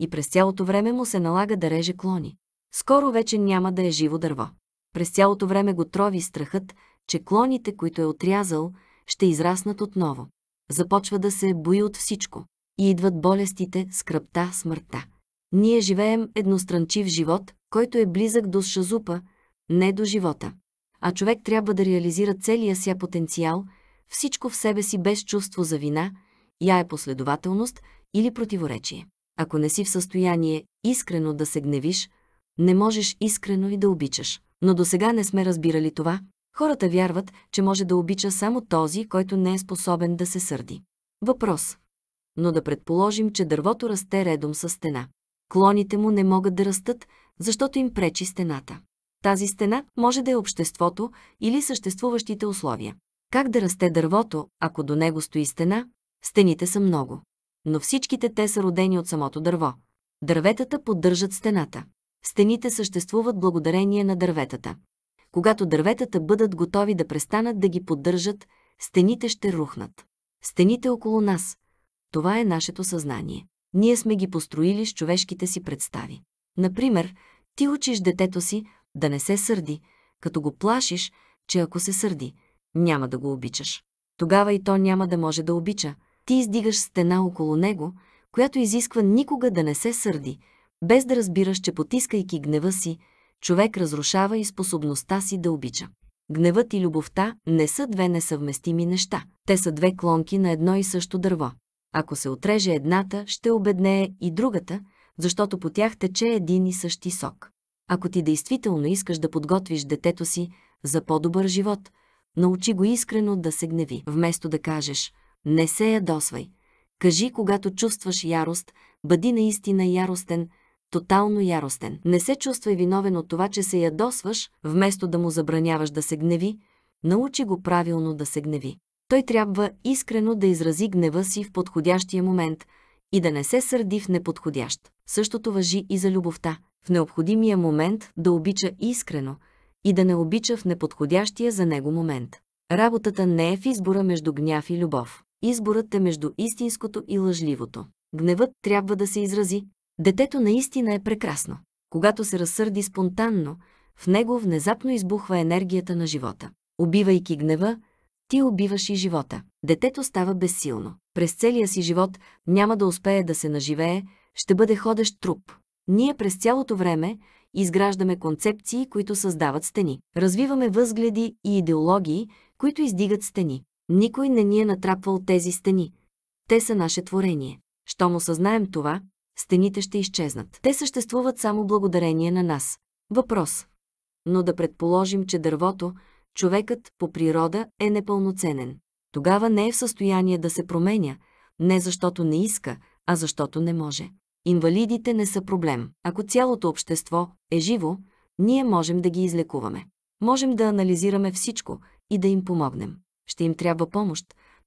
И през цялото време му се налага да реже клони. Скоро вече няма да е живо дърво. През цялото време го трови страхът, че клоните, които е отрязал, ще израснат отново. Започва да се бои от всичко. И идват болестите, скръпта, смъртта. Ние живеем едностранчив живот, който е близък до шазупа, не до живота. А човек трябва да реализира целия ся потенциал – всичко в себе си без чувство за вина, я е последователност или противоречие. Ако не си в състояние искрено да се гневиш, не можеш искрено и да обичаш. Но до сега не сме разбирали това. Хората вярват, че може да обича само този, който не е способен да се сърди. Въпрос. Но да предположим, че дървото расте редом с стена. Клоните му не могат да растат, защото им пречи стената. Тази стена може да е обществото или съществуващите условия. Как да расте дървото, ако до него стои стена? Стените са много. Но всичките те са родени от самото дърво. Дърветата поддържат стената. Стените съществуват благодарение на дърветата. Когато дърветата бъдат готови да престанат да ги поддържат, стените ще рухнат. Стените около нас. Това е нашето съзнание. Ние сме ги построили с човешките си представи. Например, ти учиш детето си да не се сърди, като го плашиш, че ако се сърди – няма да го обичаш. Тогава и то няма да може да обича. Ти издигаш стена около него, която изисква никога да не се сърди, без да разбираш, че потискайки гнева си, човек разрушава и способността си да обича. Гневът и любовта не са две несъвместими неща. Те са две клонки на едно и също дърво. Ако се отреже едната, ще обеднее и другата, защото по тях тече един и същи сок. Ако ти действително искаш да подготвиш детето си за по-добър живот – Научи го искрено да се гневи, вместо да кажеш «Не се ядосвай». Кажи, когато чувстваш ярост, бъди наистина яростен, тотално яростен. Не се чувствай виновен от това, че се ядосваш, вместо да му забраняваш да се гневи, научи го правилно да се гневи. Той трябва искрено да изрази гнева си в подходящия момент и да не се сърди в неподходящ. Същото въжи и за любовта. В необходимия момент да обича искрено – и да не обича в неподходящия за него момент. Работата не е в избора между гняв и любов. Изборът е между истинското и лъжливото. Гневът трябва да се изрази. Детето наистина е прекрасно. Когато се разсърди спонтанно, в него внезапно избухва енергията на живота. Убивайки гнева, ти убиваш и живота. Детето става безсилно. През целия си живот няма да успее да се наживее, ще бъде ходещ труп. Ние през цялото време, изграждаме концепции, които създават стени. Развиваме възгледи и идеологии, които издигат стени. Никой не ни е натрапвал тези стени. Те са наше творение. Щом осъзнаем това, стените ще изчезнат. Те съществуват само благодарение на нас. Въпрос. Но да предположим, че дървото, човекът по природа е непълноценен. Тогава не е в състояние да се променя, не защото не иска, а защото не може. Инвалидите не са проблем. Ако цялото общество е живо, ние можем да ги излекуваме. Можем да анализираме всичко и да им помогнем. Ще им трябва помощ,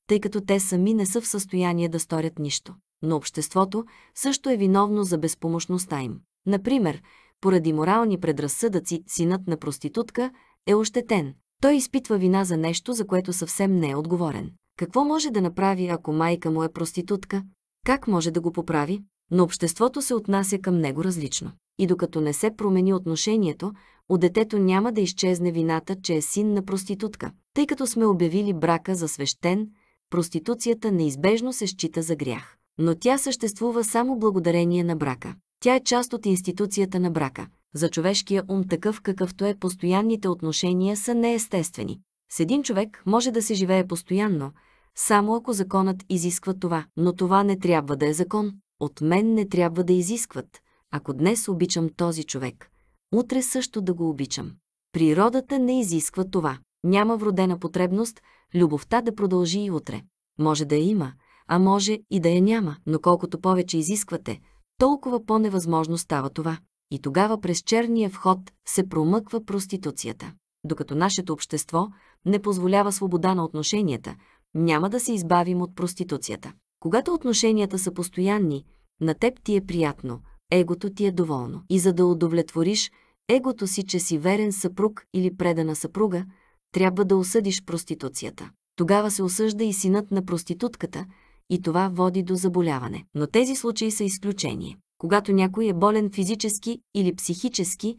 тъй като те сами не са в състояние да сторят нищо. Но обществото също е виновно за безпомощността им. Например, поради морални предразсъдъци, синът на проститутка е ощетен. Той изпитва вина за нещо, за което съвсем не е отговорен. Какво може да направи, ако майка му е проститутка? Как може да го поправи? но обществото се отнася към него различно. И докато не се промени отношението, от детето няма да изчезне вината, че е син на проститутка. Тъй като сме обявили брака за свещен, проституцията неизбежно се счита за грях. Но тя съществува само благодарение на брака. Тя е част от институцията на брака. За човешкия ум такъв какъвто е, постоянните отношения са неестествени. С един човек може да се живее постоянно, само ако законът изисква това, но това не трябва да е закон. От мен не трябва да изискват, ако днес обичам този човек, утре също да го обичам. Природата не изисква това. Няма вродена потребност любовта да продължи и утре. Може да я има, а може и да я няма, но колкото повече изисквате, толкова по-невъзможно става това. И тогава през черния вход се промъква проституцията. Докато нашето общество не позволява свобода на отношенията, няма да се избавим от проституцията. Когато отношенията са постоянни, на теб ти е приятно, егото ти е доволно. И за да удовлетвориш егото си, че си верен съпруг или предана съпруга, трябва да осъдиш проституцията. Тогава се осъжда и синът на проститутката и това води до заболяване. Но тези случаи са изключение. Когато някой е болен физически или психически,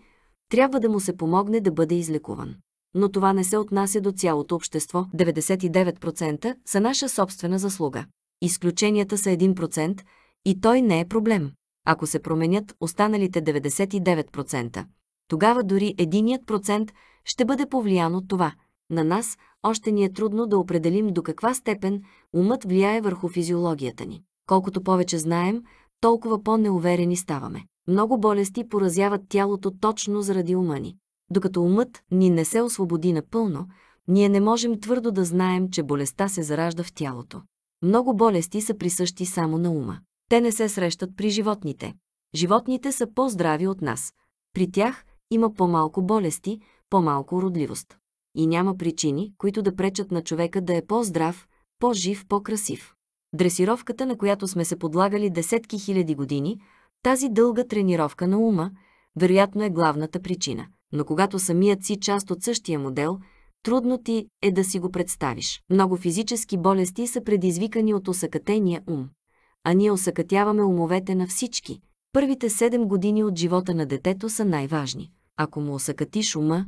трябва да му се помогне да бъде излекуван. Но това не се отнася до цялото общество. 99% са наша собствена заслуга изключенията са 1% и той не е проблем. Ако се променят останалите 99%, тогава дори единият процент ще бъде повлиян от това. На нас още ни е трудно да определим до каква степен умът влияе върху физиологията ни. Колкото повече знаем, толкова по-неуверени ставаме. Много болести поразяват тялото точно заради ума ни. Докато умът ни не се освободи напълно, ние не можем твърдо да знаем, че болестта се заражда в тялото. Много болести са присъщи само на ума. Те не се срещат при животните. Животните са по-здрави от нас. При тях има по-малко болести, по-малко родливост. И няма причини, които да пречат на човека да е по-здрав, по-жив, по-красив. Дресировката, на която сме се подлагали десетки хиляди години, тази дълга тренировка на ума, вероятно е главната причина. Но когато самият си част от същия модел – Трудно ти е да си го представиш. Много физически болести са предизвикани от осъкътения ум, а ние осъкътяваме умовете на всички. Първите 7 години от живота на детето са най-важни. Ако му осъкътиш ума,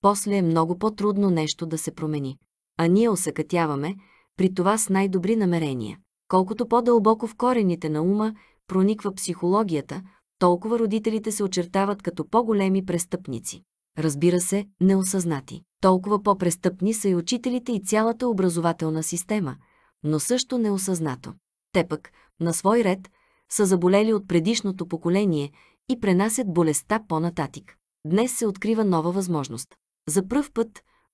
после е много по-трудно нещо да се промени. А ние осъкътяваме, при това с най-добри намерения. Колкото по-дълбоко в корените на ума прониква психологията, толкова родителите се очертават като по-големи престъпници. Разбира се, неосъзнати толкова по-престъпни са и учителите и цялата образователна система, но също неосъзнато. Те пък, на свой ред, са заболели от предишното поколение и пренасят болестта по-нататик. Днес се открива нова възможност. За пръв път,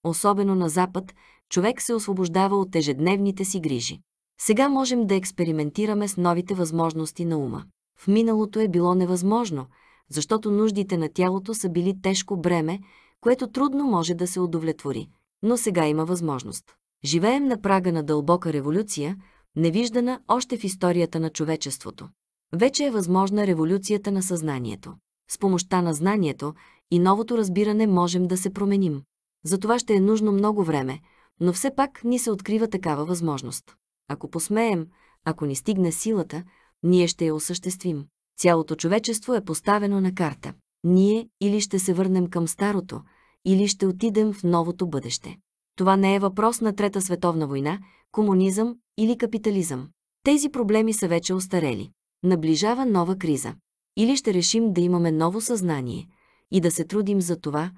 особено на Запад, човек се освобождава от ежедневните си грижи. Сега можем да експериментираме с новите възможности на ума. В миналото е било невъзможно, защото нуждите на тялото са били тежко бреме което трудно може да се удовлетвори. Но сега има възможност. Живеем на прага на дълбока революция, невиждана още в историята на човечеството. Вече е възможна революцията на съзнанието. С помощта на знанието и новото разбиране можем да се променим. За това ще е нужно много време, но все пак ни се открива такава възможност. Ако посмеем, ако ни стигне силата, ние ще я осъществим. Цялото човечество е поставено на карта. Ние или ще се върнем към старото, или ще отидем в новото бъдеще. Това не е въпрос на Трета световна война, комунизъм или капитализъм. Тези проблеми са вече остарели. Наближава нова криза. Или ще решим да имаме ново съзнание и да се трудим за това,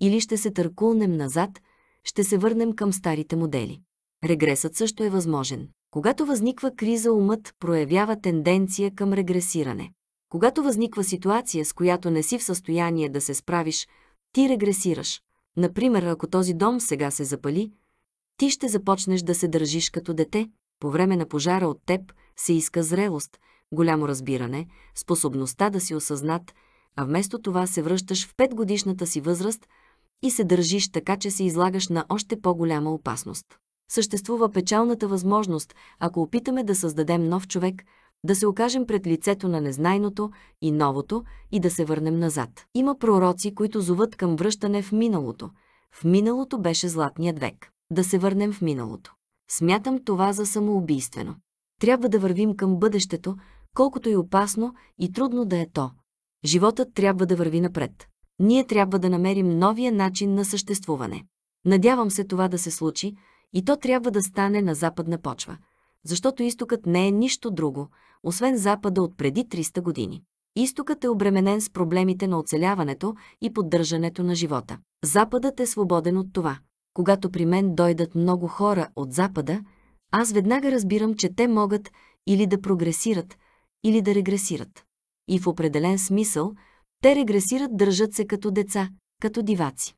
или ще се търкулнем назад, ще се върнем към старите модели. Регресът също е възможен. Когато възниква криза, умът проявява тенденция към регресиране. Когато възниква ситуация, с която не си в състояние да се справиш, ти регресираш. Например, ако този дом сега се запали, ти ще започнеш да се държиш като дете. По време на пожара от теб се иска зрелост, голямо разбиране, способността да си осъзнат, а вместо това се връщаш в петгодишната си възраст и се държиш така, че се излагаш на още по-голяма опасност. Съществува печалната възможност, ако опитаме да създадем нов човек – да се окажем пред лицето на незнайното и новото и да се върнем назад. Има пророци, които зоват към връщане в миналото. В миналото беше златният век. Да се върнем в миналото. Смятам това за самоубийствено. Трябва да вървим към бъдещето, колкото и опасно и трудно да е то. Животът трябва да върви напред. Ние трябва да намерим новия начин на съществуване. Надявам се това да се случи и то трябва да стане на западна почва, защото изтокът не е нищо друго, освен Запада от преди 300 години. Изтокът е обременен с проблемите на оцеляването и поддържането на живота. Западът е свободен от това. Когато при мен дойдат много хора от Запада, аз веднага разбирам, че те могат или да прогресират, или да регресират. И в определен смисъл, те регресират, държат се като деца, като диваци.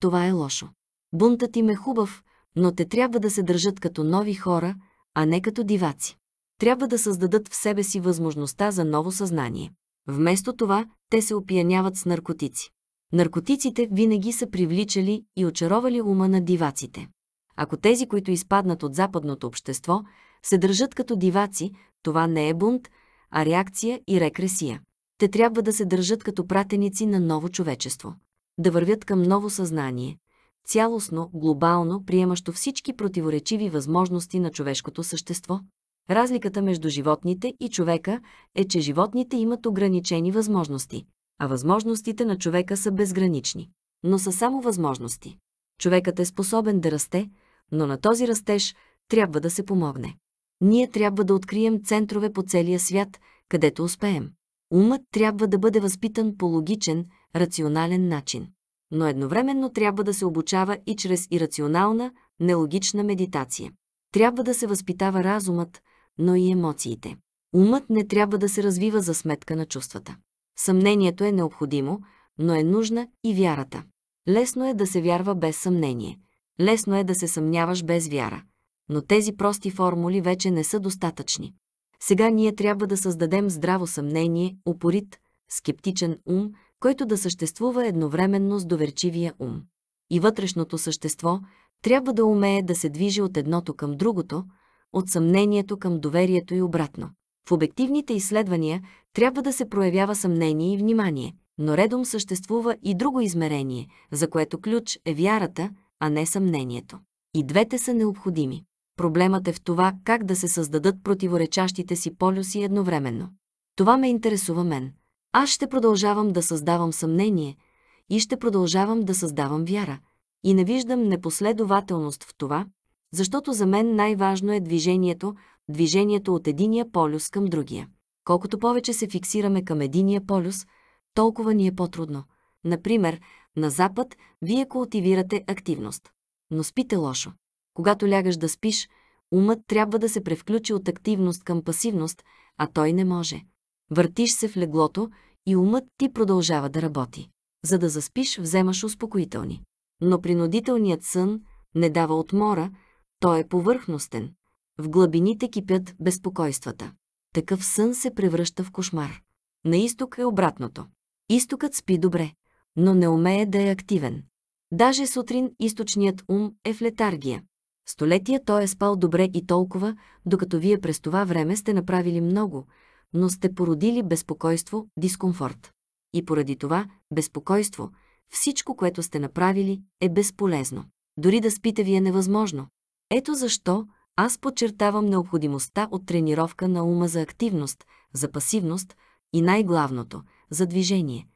Това е лошо. Бунтът им е хубав, но те трябва да се държат като нови хора, а не като диваци трябва да създадат в себе си възможността за ново съзнание. Вместо това, те се опияняват с наркотици. Наркотиците винаги са привличали и очаровали ума на диваците. Ако тези, които изпаднат от западното общество, се държат като диваци, това не е бунт, а реакция и рекресия. Те трябва да се държат като пратеници на ново човечество. Да вървят към ново съзнание, цялостно, глобално, приемащо всички противоречиви възможности на човешкото същество. Разликата между животните и човека е, че животните имат ограничени възможности, а възможностите на човека са безгранични, но са само възможности. Човекът е способен да расте, но на този растеж трябва да се помогне. Ние трябва да открием центрове по целия свят, където успеем. Умът трябва да бъде възпитан по логичен, рационален начин. Но едновременно трябва да се обучава и чрез ирационална, нелогична медитация. Трябва да се възпитава разумът, но и емоциите. Умът не трябва да се развива за сметка на чувствата. Съмнението е необходимо, но е нужна и вярата. Лесно е да се вярва без съмнение. Лесно е да се съмняваш без вяра. Но тези прости формули вече не са достатъчни. Сега ние трябва да създадем здраво съмнение, упорит, скептичен ум, който да съществува едновременно с доверчивия ум. И вътрешното същество трябва да умее да се движи от едното към другото, от съмнението към доверието и обратно. В обективните изследвания трябва да се проявява съмнение и внимание, но редом съществува и друго измерение, за което ключ е вярата, а не съмнението. И двете са необходими. Проблемът е в това как да се създадат противоречащите си полюси едновременно. Това ме интересува мен. Аз ще продължавам да създавам съмнение и ще продължавам да създавам вяра. И не виждам непоследователност в това, защото за мен най-важно е движението, движението от единия полюс към другия. Колкото повече се фиксираме към единия полюс, толкова ни е по-трудно. Например, на запад вие култивирате активност. Но спите лошо. Когато лягаш да спиш, умът трябва да се превключи от активност към пасивност, а той не може. Въртиш се в леглото и умът ти продължава да работи. За да заспиш, вземаш успокоителни. Но принудителният сън не дава отмора, той е повърхностен. В глабините кипят безпокойствата. Такъв сън се превръща в кошмар. На изток е обратното. Изтокът спи добре, но не умее да е активен. Даже сутрин източният ум е в летаргия. Столетия той е спал добре и толкова, докато вие през това време сте направили много, но сте породили безпокойство, дискомфорт. И поради това безпокойство, всичко, което сте направили, е безполезно. Дори да спите ви е невъзможно. Ето защо аз подчертавам необходимостта от тренировка на ума за активност, за пасивност и най-главното – за движение,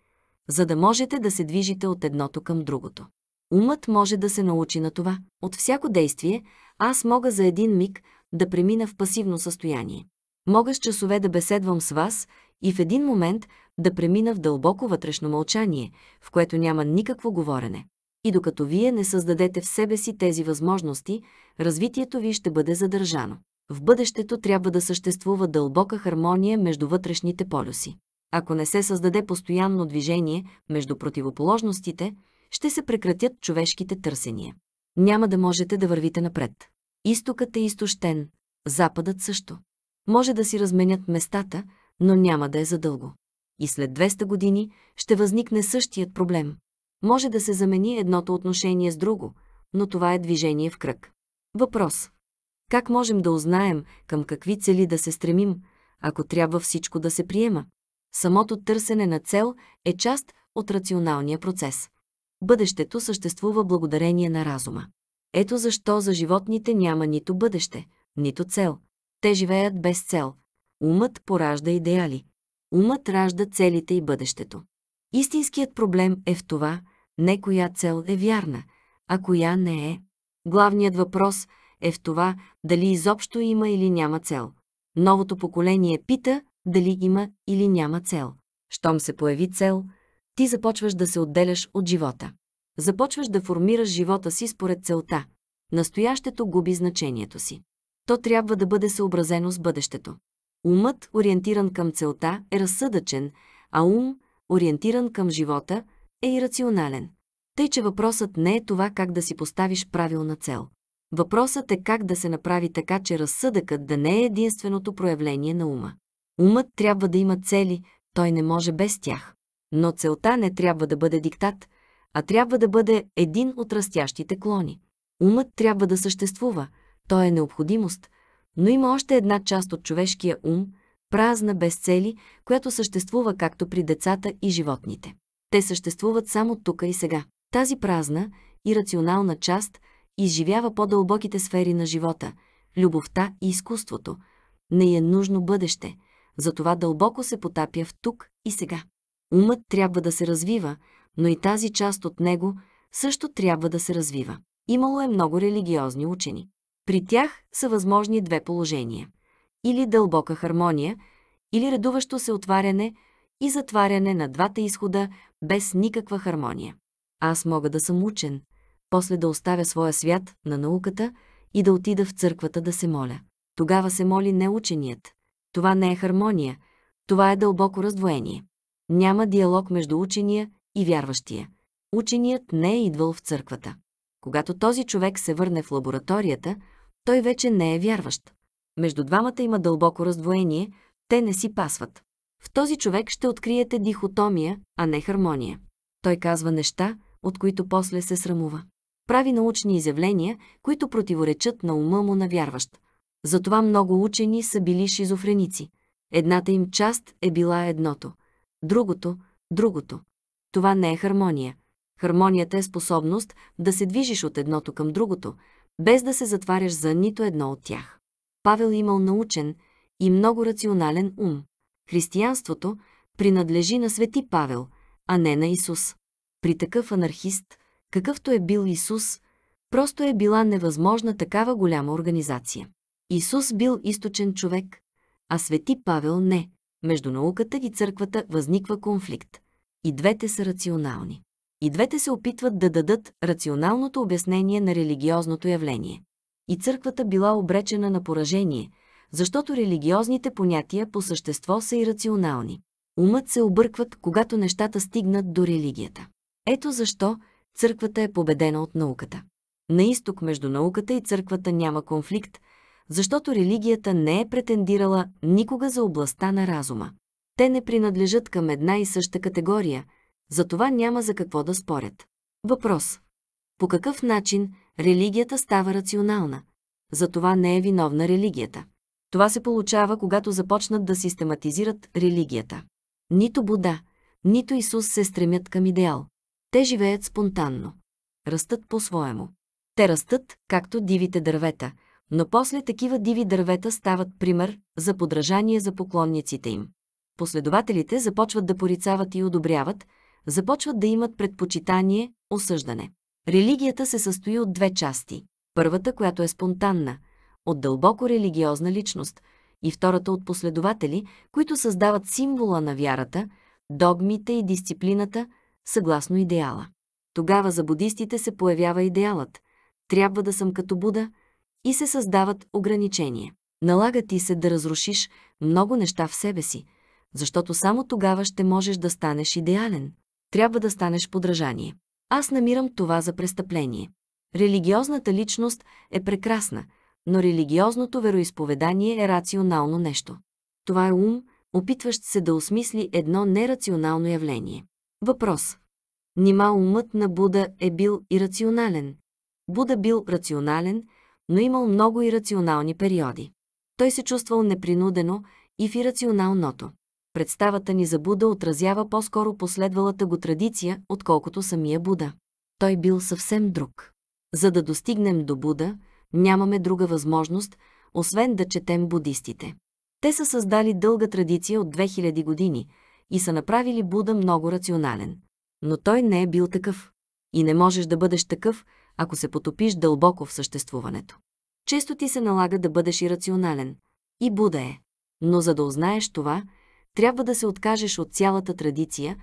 за да можете да се движите от едното към другото. Умът може да се научи на това. От всяко действие аз мога за един миг да премина в пасивно състояние. Мога с часове да беседвам с вас и в един момент да премина в дълбоко вътрешно мълчание, в което няма никакво говорене и докато вие не създадете в себе си тези възможности, развитието ви ще бъде задържано. В бъдещето трябва да съществува дълбока хармония между вътрешните полюси. Ако не се създаде постоянно движение между противоположностите, ще се прекратят човешките търсения. Няма да можете да вървите напред. Изтокът е изтощен, западът също. Може да си разменят местата, но няма да е задълго. И след 200 години ще възникне същият проблем. Може да се замени едното отношение с друго, но това е движение в кръг. Въпрос. Как можем да узнаем към какви цели да се стремим, ако трябва всичко да се приема? Самото търсене на цел е част от рационалния процес. Бъдещето съществува благодарение на разума. Ето защо за животните няма нито бъдеще, нито цел. Те живеят без цел. Умът поражда идеали. Умът ражда целите и бъдещето. Истинският проблем е в това, не коя цел е вярна, а коя не е. Главният въпрос е в това дали изобщо има или няма цел. Новото поколение пита дали има или няма цел. Щом се появи цел, ти започваш да се отделяш от живота. Започваш да формираш живота си според целта. Настоящето губи значението си. То трябва да бъде съобразено с бъдещето. Умът, ориентиран към целта, е разсъдъчен, а ум, ориентиран към живота, е ирационален. Тъй, че въпросът не е това как да си поставиш правилна цел. Въпросът е как да се направи така, че разсъдъкът да не е единственото проявление на ума. Умът трябва да има цели, той не може без тях. Но целта не трябва да бъде диктат, а трябва да бъде един от растящите клони. Умът трябва да съществува, той е необходимост, но има още една част от човешкия ум, празна без цели, която съществува както при децата и животните. Те съществуват само тук и сега. Тази празна и рационална част изживява по-дълбоките сфери на живота – любовта и изкуството. Не е нужно бъдеще, затова дълбоко се потапя в тук и сега. Умът трябва да се развива, но и тази част от него също трябва да се развива. Имало е много религиозни учени. При тях са възможни две положения. Или дълбока хармония, или редуващо се отваряне и затваряне на двата изхода без никаква хармония. Аз мога да съм учен, после да оставя своя свят на науката и да отида в църквата да се моля. Тогава се моли не ученият. Това не е хармония, това е дълбоко раздвоение. Няма диалог между учения и вярващия. Ученият не е идвал в църквата. Когато този човек се върне в лабораторията, той вече не е вярващ. Между двамата има дълбоко раздвоение, те не си пасват. В този човек ще откриете дихотомия, а не хармония. Той казва неща, от които после се срамува. Прави научни изявления, които противоречат на ума му на вярващ. Затова много учени са били шизофреници. Едната им част е била едното, другото – другото. Това не е хармония. Хармонията е способност да се движиш от едното към другото, без да се затваряш за нито едно от тях. Павел имал научен и много рационален ум. Християнството принадлежи на свети Павел, а не на Исус. При такъв анархист, какъвто е бил Исус, просто е била невъзможна такава голяма организация. Исус бил източен човек, а свети Павел не. Между науката и църквата възниква конфликт. И двете са рационални. И двете се опитват да дадат рационалното обяснение на религиозното явление. И църквата била обречена на поражение – защото религиозните понятия по същество са ирационални. Умът се объркват, когато нещата стигнат до религията. Ето защо църквата е победена от науката. На изток между науката и църквата няма конфликт, защото религията не е претендирала никога за областта на разума. Те не принадлежат към една и съща категория, затова няма за какво да спорят. Въпрос. По какъв начин религията става рационална? За това не е виновна религията. Това се получава, когато започнат да систематизират религията. Нито Буда, нито Исус се стремят към идеал. Те живеят спонтанно. Растат по-своему. Те растат, както дивите дървета, но после такива диви дървета стават пример за подражание за поклонниците им. Последователите започват да порицават и одобряват, започват да имат предпочитание, осъждане. Религията се състои от две части. Първата, която е спонтанна, от дълбоко религиозна личност, и втората от последователи, които създават символа на вярата, догмите и дисциплината, съгласно идеала. Тогава за будистите се появява идеалът «Трябва да съм като Буда» и се създават ограничения. Налага ти се да разрушиш много неща в себе си, защото само тогава ще можеш да станеш идеален. Трябва да станеш подражание. Аз намирам това за престъпление. Религиозната личност е прекрасна, но религиозното вероисповедание е рационално нещо. Това е ум, опитващ се да осмисли едно нерационално явление. Въпрос. Нима умът на Буда е бил ирационален. Буда бил рационален, но имал много ирационални периоди. Той се чувствал непринудено и в ирационалното. Представата ни за Буда отразява по-скоро последвалата го традиция, отколкото самия Буда. Той бил съвсем друг. За да достигнем до Буда, Нямаме друга възможност, освен да четем будистите. Те са създали дълга традиция от 2000 години и са направили Буда много рационален. Но той не е бил такъв. И не можеш да бъдеш такъв, ако се потопиш дълбоко в съществуването. Често ти се налага да бъдеш ирационален. И Буда е. Но за да узнаеш това, трябва да се откажеш от цялата традиция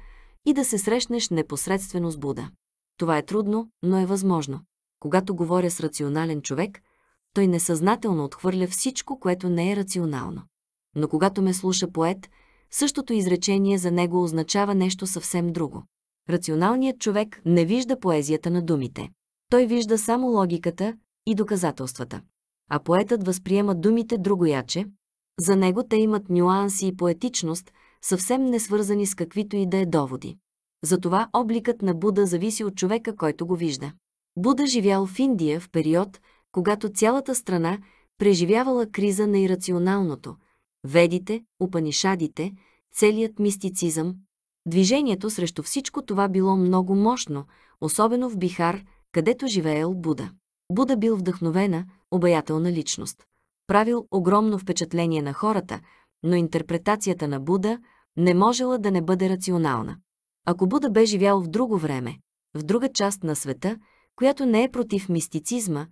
и да се срещнеш непосредствено с Буда. Това е трудно, но е възможно. Когато говоря с рационален човек, той несъзнателно отхвърля всичко, което не е рационално. Но когато ме слуша поет, същото изречение за него означава нещо съвсем друго. Рационалният човек не вижда поезията на думите. Той вижда само логиката и доказателствата. А поетът възприема думите другояче. За него те имат нюанси и поетичност, съвсем не свързани с каквито и да е доводи. Затова обликът на Буда зависи от човека, който го вижда. Буда живял в Индия в период, когато цялата страна преживявала криза на ирационалното. Ведите, Упанишадите, целият мистицизъм. Движението срещу всичко това било много мощно, особено в Бихар, където живеел Буда. Буда бил вдъхновена, обаятелна личност. Правил огромно впечатление на хората, но интерпретацията на Буда не можела да не бъде рационална. Ако Буда бе живял в друго време, в друга част на света – която не е против мистицизма,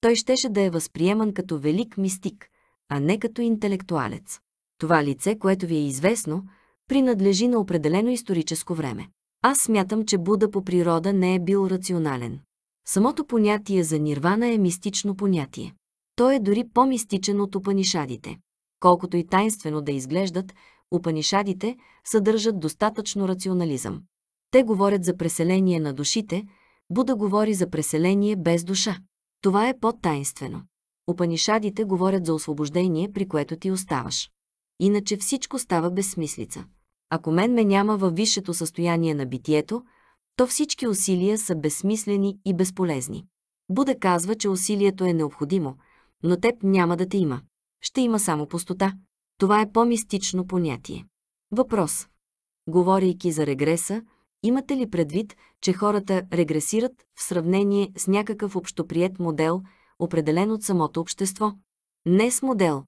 той щеше да е възприеман като велик мистик, а не като интелектуалец. Това лице, което ви е известно, принадлежи на определено историческо време. Аз смятам, че Буда по природа не е бил рационален. Самото понятие за нирвана е мистично понятие. Той е дори по-мистичен от упанишадите. Колкото и тайнствено да изглеждат, упанишадите съдържат достатъчно рационализъм. Те говорят за преселение на душите – Буда говори за преселение без душа. Това е по-таинствено. Опанишадите говорят за освобождение, при което ти оставаш. Иначе всичко става безсмислица. Ако мен ме няма във висшето състояние на битието, то всички усилия са безсмислени и безполезни. Буда казва, че усилието е необходимо, но теб няма да те има. Ще има само пустота. Това е по-мистично понятие. Въпрос. Говорейки за регреса, Имате ли предвид, че хората регресират в сравнение с някакъв общоприет модел, определен от самото общество? Не с модел.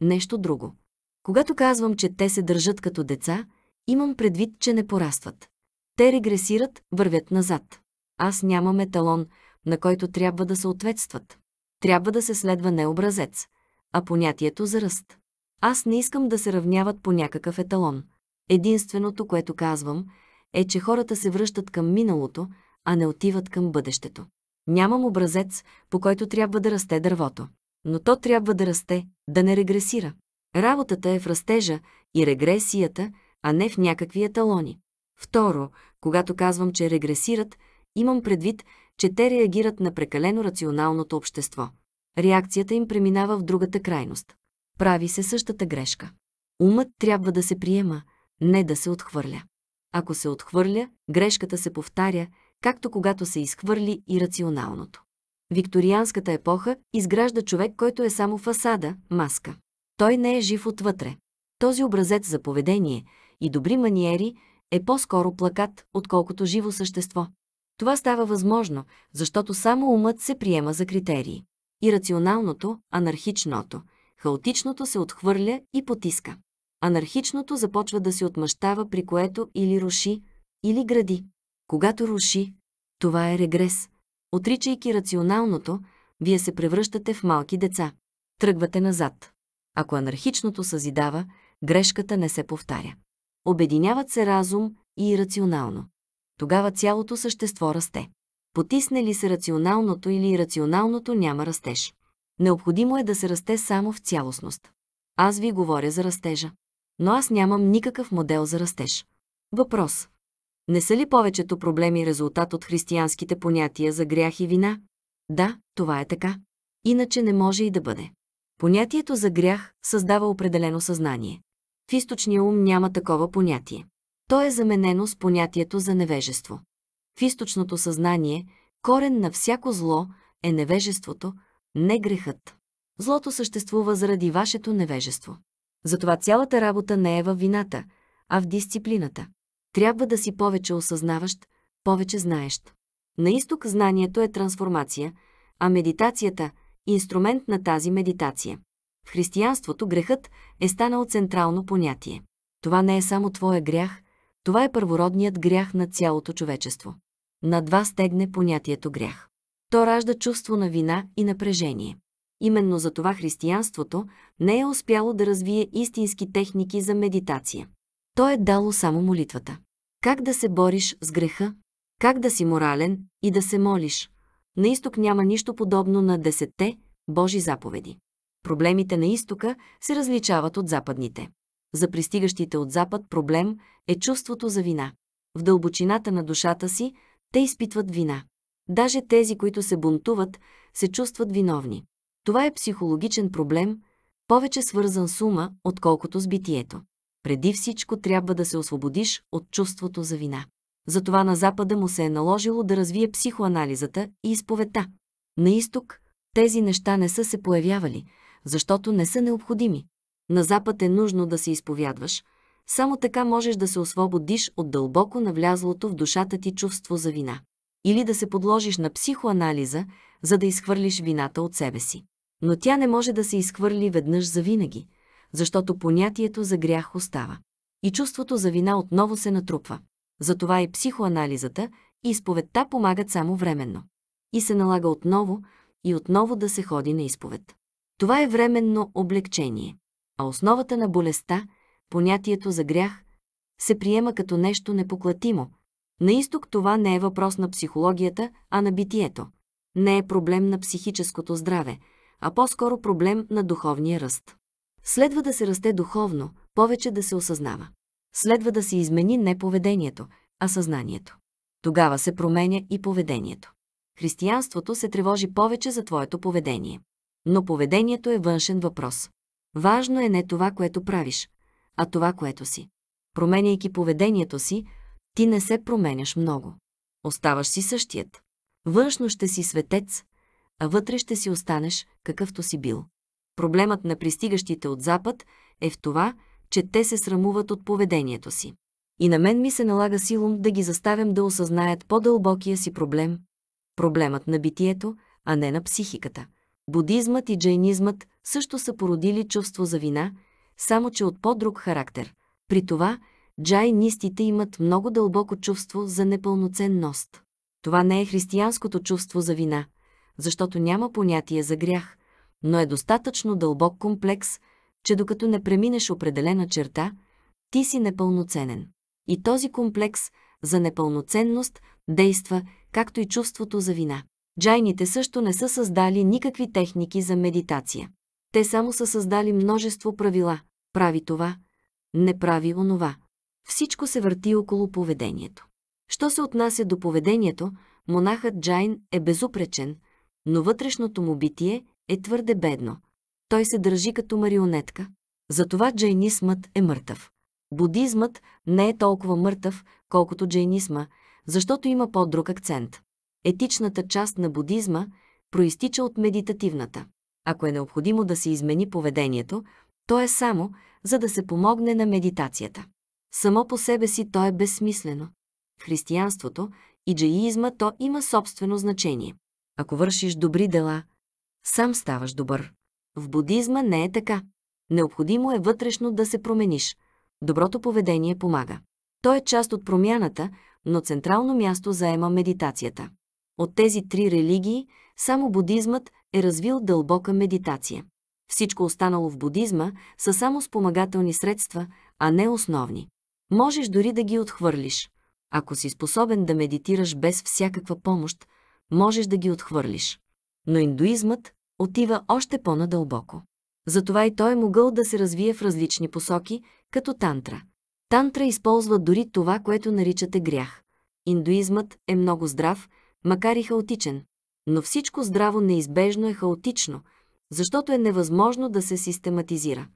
Нещо друго. Когато казвам, че те се държат като деца, имам предвид, че не порастват. Те регресират, вървят назад. Аз нямам еталон, на който трябва да съответстват. Трябва да се следва не образец, а понятието за ръст. Аз не искам да се равняват по някакъв еталон. Единственото, което казвам, е, че хората се връщат към миналото, а не отиват към бъдещето. Нямам образец, по който трябва да расте дървото. Но то трябва да расте, да не регресира. Работата е в растежа и регресията, а не в някакви еталони. Второ, когато казвам, че регресират, имам предвид, че те реагират на прекалено рационалното общество. Реакцията им преминава в другата крайност. Прави се същата грешка. Умът трябва да се приема, не да се отхвърля. Ако се отхвърля, грешката се повтаря, както когато се изхвърли и рационалното. Викторианската епоха изгражда човек, който е само фасада, маска. Той не е жив отвътре. Този образец за поведение и добри маниери е по-скоро плакат, отколкото живо същество. Това става възможно, защото само умът се приема за критерии. Ирационалното, анархичното, хаотичното се отхвърля и потиска. Анархичното започва да се отмъщава, при което или руши, или гради. Когато руши, това е регрес. Отричайки рационалното, вие се превръщате в малки деца. Тръгвате назад. Ако анархичното съзидава, грешката не се повтаря. Обединяват се разум и ирационално. Тогава цялото същество расте. Потисне ли се рационалното или ирационалното, няма растеж. Необходимо е да се расте само в цялостност. Аз ви говоря за растежа но аз нямам никакъв модел за растеж. Въпрос. Не са ли повечето проблеми резултат от християнските понятия за грях и вина? Да, това е така. Иначе не може и да бъде. Понятието за грях създава определено съзнание. В източния ум няма такова понятие. То е заменено с понятието за невежество. В източното съзнание корен на всяко зло е невежеството, не грехът. Злото съществува заради вашето невежество. Затова цялата работа не е в вината, а в дисциплината. Трябва да си повече осъзнаващ, повече знаещ. На изток знанието е трансформация, а медитацията – инструмент на тази медитация. В християнството грехът е станал централно понятие. Това не е само твоя грях, това е първородният грях на цялото човечество. На два стегне понятието грях. То ражда чувство на вина и напрежение. Именно за това християнството не е успяло да развие истински техники за медитация. То е дало само молитвата. Как да се бориш с греха? Как да си морален и да се молиш? На изток няма нищо подобно на десетте Божи заповеди. Проблемите на изтока се различават от западните. За пристигащите от запад проблем е чувството за вина. В дълбочината на душата си те изпитват вина. Даже тези, които се бунтуват, се чувстват виновни. Това е психологичен проблем, повече свързан с ума, отколкото с битието. Преди всичко трябва да се освободиш от чувството за вина. Затова на Запада му се е наложило да развие психоанализата и изповета. На изток тези неща не са се появявали, защото не са необходими. На Запад е нужно да се изповядваш. Само така можеш да се освободиш от дълбоко навлязлото в душата ти чувство за вина или да се подложиш на психоанализа, за да изхвърлиш вината от себе си. Но тя не може да се изхвърли веднъж завинаги, защото понятието за грях остава. И чувството за вина отново се натрупва. Затова и психоанализата и изповедта помагат само временно. И се налага отново и отново да се ходи на изповед. Това е временно облегчение. А основата на болестта, понятието за грях, се приема като нещо непоклатимо, на изток това не е въпрос на психологията, а на битието. Не е проблем на психическото здраве, а по-скоро проблем на духовния ръст. Следва да се расте духовно, повече да се осъзнава. Следва да се измени не поведението, а съзнанието. Тогава се променя и поведението. Християнството се тревожи повече за твоето поведение. Но поведението е външен въпрос. Важно е не това, което правиш, а това, което си. Променяйки поведението си, ти не се променяш много. Оставаш си същият. Външно ще си светец, а вътре ще си останеш какъвто си бил. Проблемът на пристигащите от Запад е в това, че те се срамуват от поведението си. И на мен ми се налага силом да ги заставям да осъзнаят по-дълбокия си проблем. Проблемът на битието, а не на психиката. Будизмът и джайнизмът също са породили чувство за вина, само че от по-друг характер. При това – джайнистите имат много дълбоко чувство за непълноценност. Това не е християнското чувство за вина, защото няма понятие за грях, но е достатъчно дълбок комплекс, че докато не преминеш определена черта, ти си непълноценен. И този комплекс за непълноценност действа, както и чувството за вина. Джайните също не са създали никакви техники за медитация. Те само са създали множество правила. Прави това, не прави онова. Всичко се върти около поведението. Що се отнася до поведението, монахът Джайн е безупречен, но вътрешното му битие е твърде бедно. Той се държи като марионетка. Затова джайнисмът е мъртъв. Будизмът не е толкова мъртъв, колкото джайнисма, защото има по-друг акцент. Етичната част на будизма проистича от медитативната. Ако е необходимо да се измени поведението, то е само, за да се помогне на медитацията. Само по себе си то е безсмислено. В християнството и джаиизма то има собствено значение. Ако вършиш добри дела, сам ставаш добър. В будизма не е така. Необходимо е вътрешно да се промениш. Доброто поведение помага. То е част от промяната, но централно място заема медитацията. От тези три религии само будизмът е развил дълбока медитация. Всичко останало в будизма са само спомагателни средства, а не основни. Можеш дори да ги отхвърлиш. Ако си способен да медитираш без всякаква помощ, можеш да ги отхвърлиш. Но индуизмът отива още по-надълбоко. Затова и той е могъл да се развие в различни посоки, като тантра. Тантра използва дори това, което наричате грях. Индуизмът е много здрав, макар и хаотичен. Но всичко здраво неизбежно е хаотично, защото е невъзможно да се систематизира.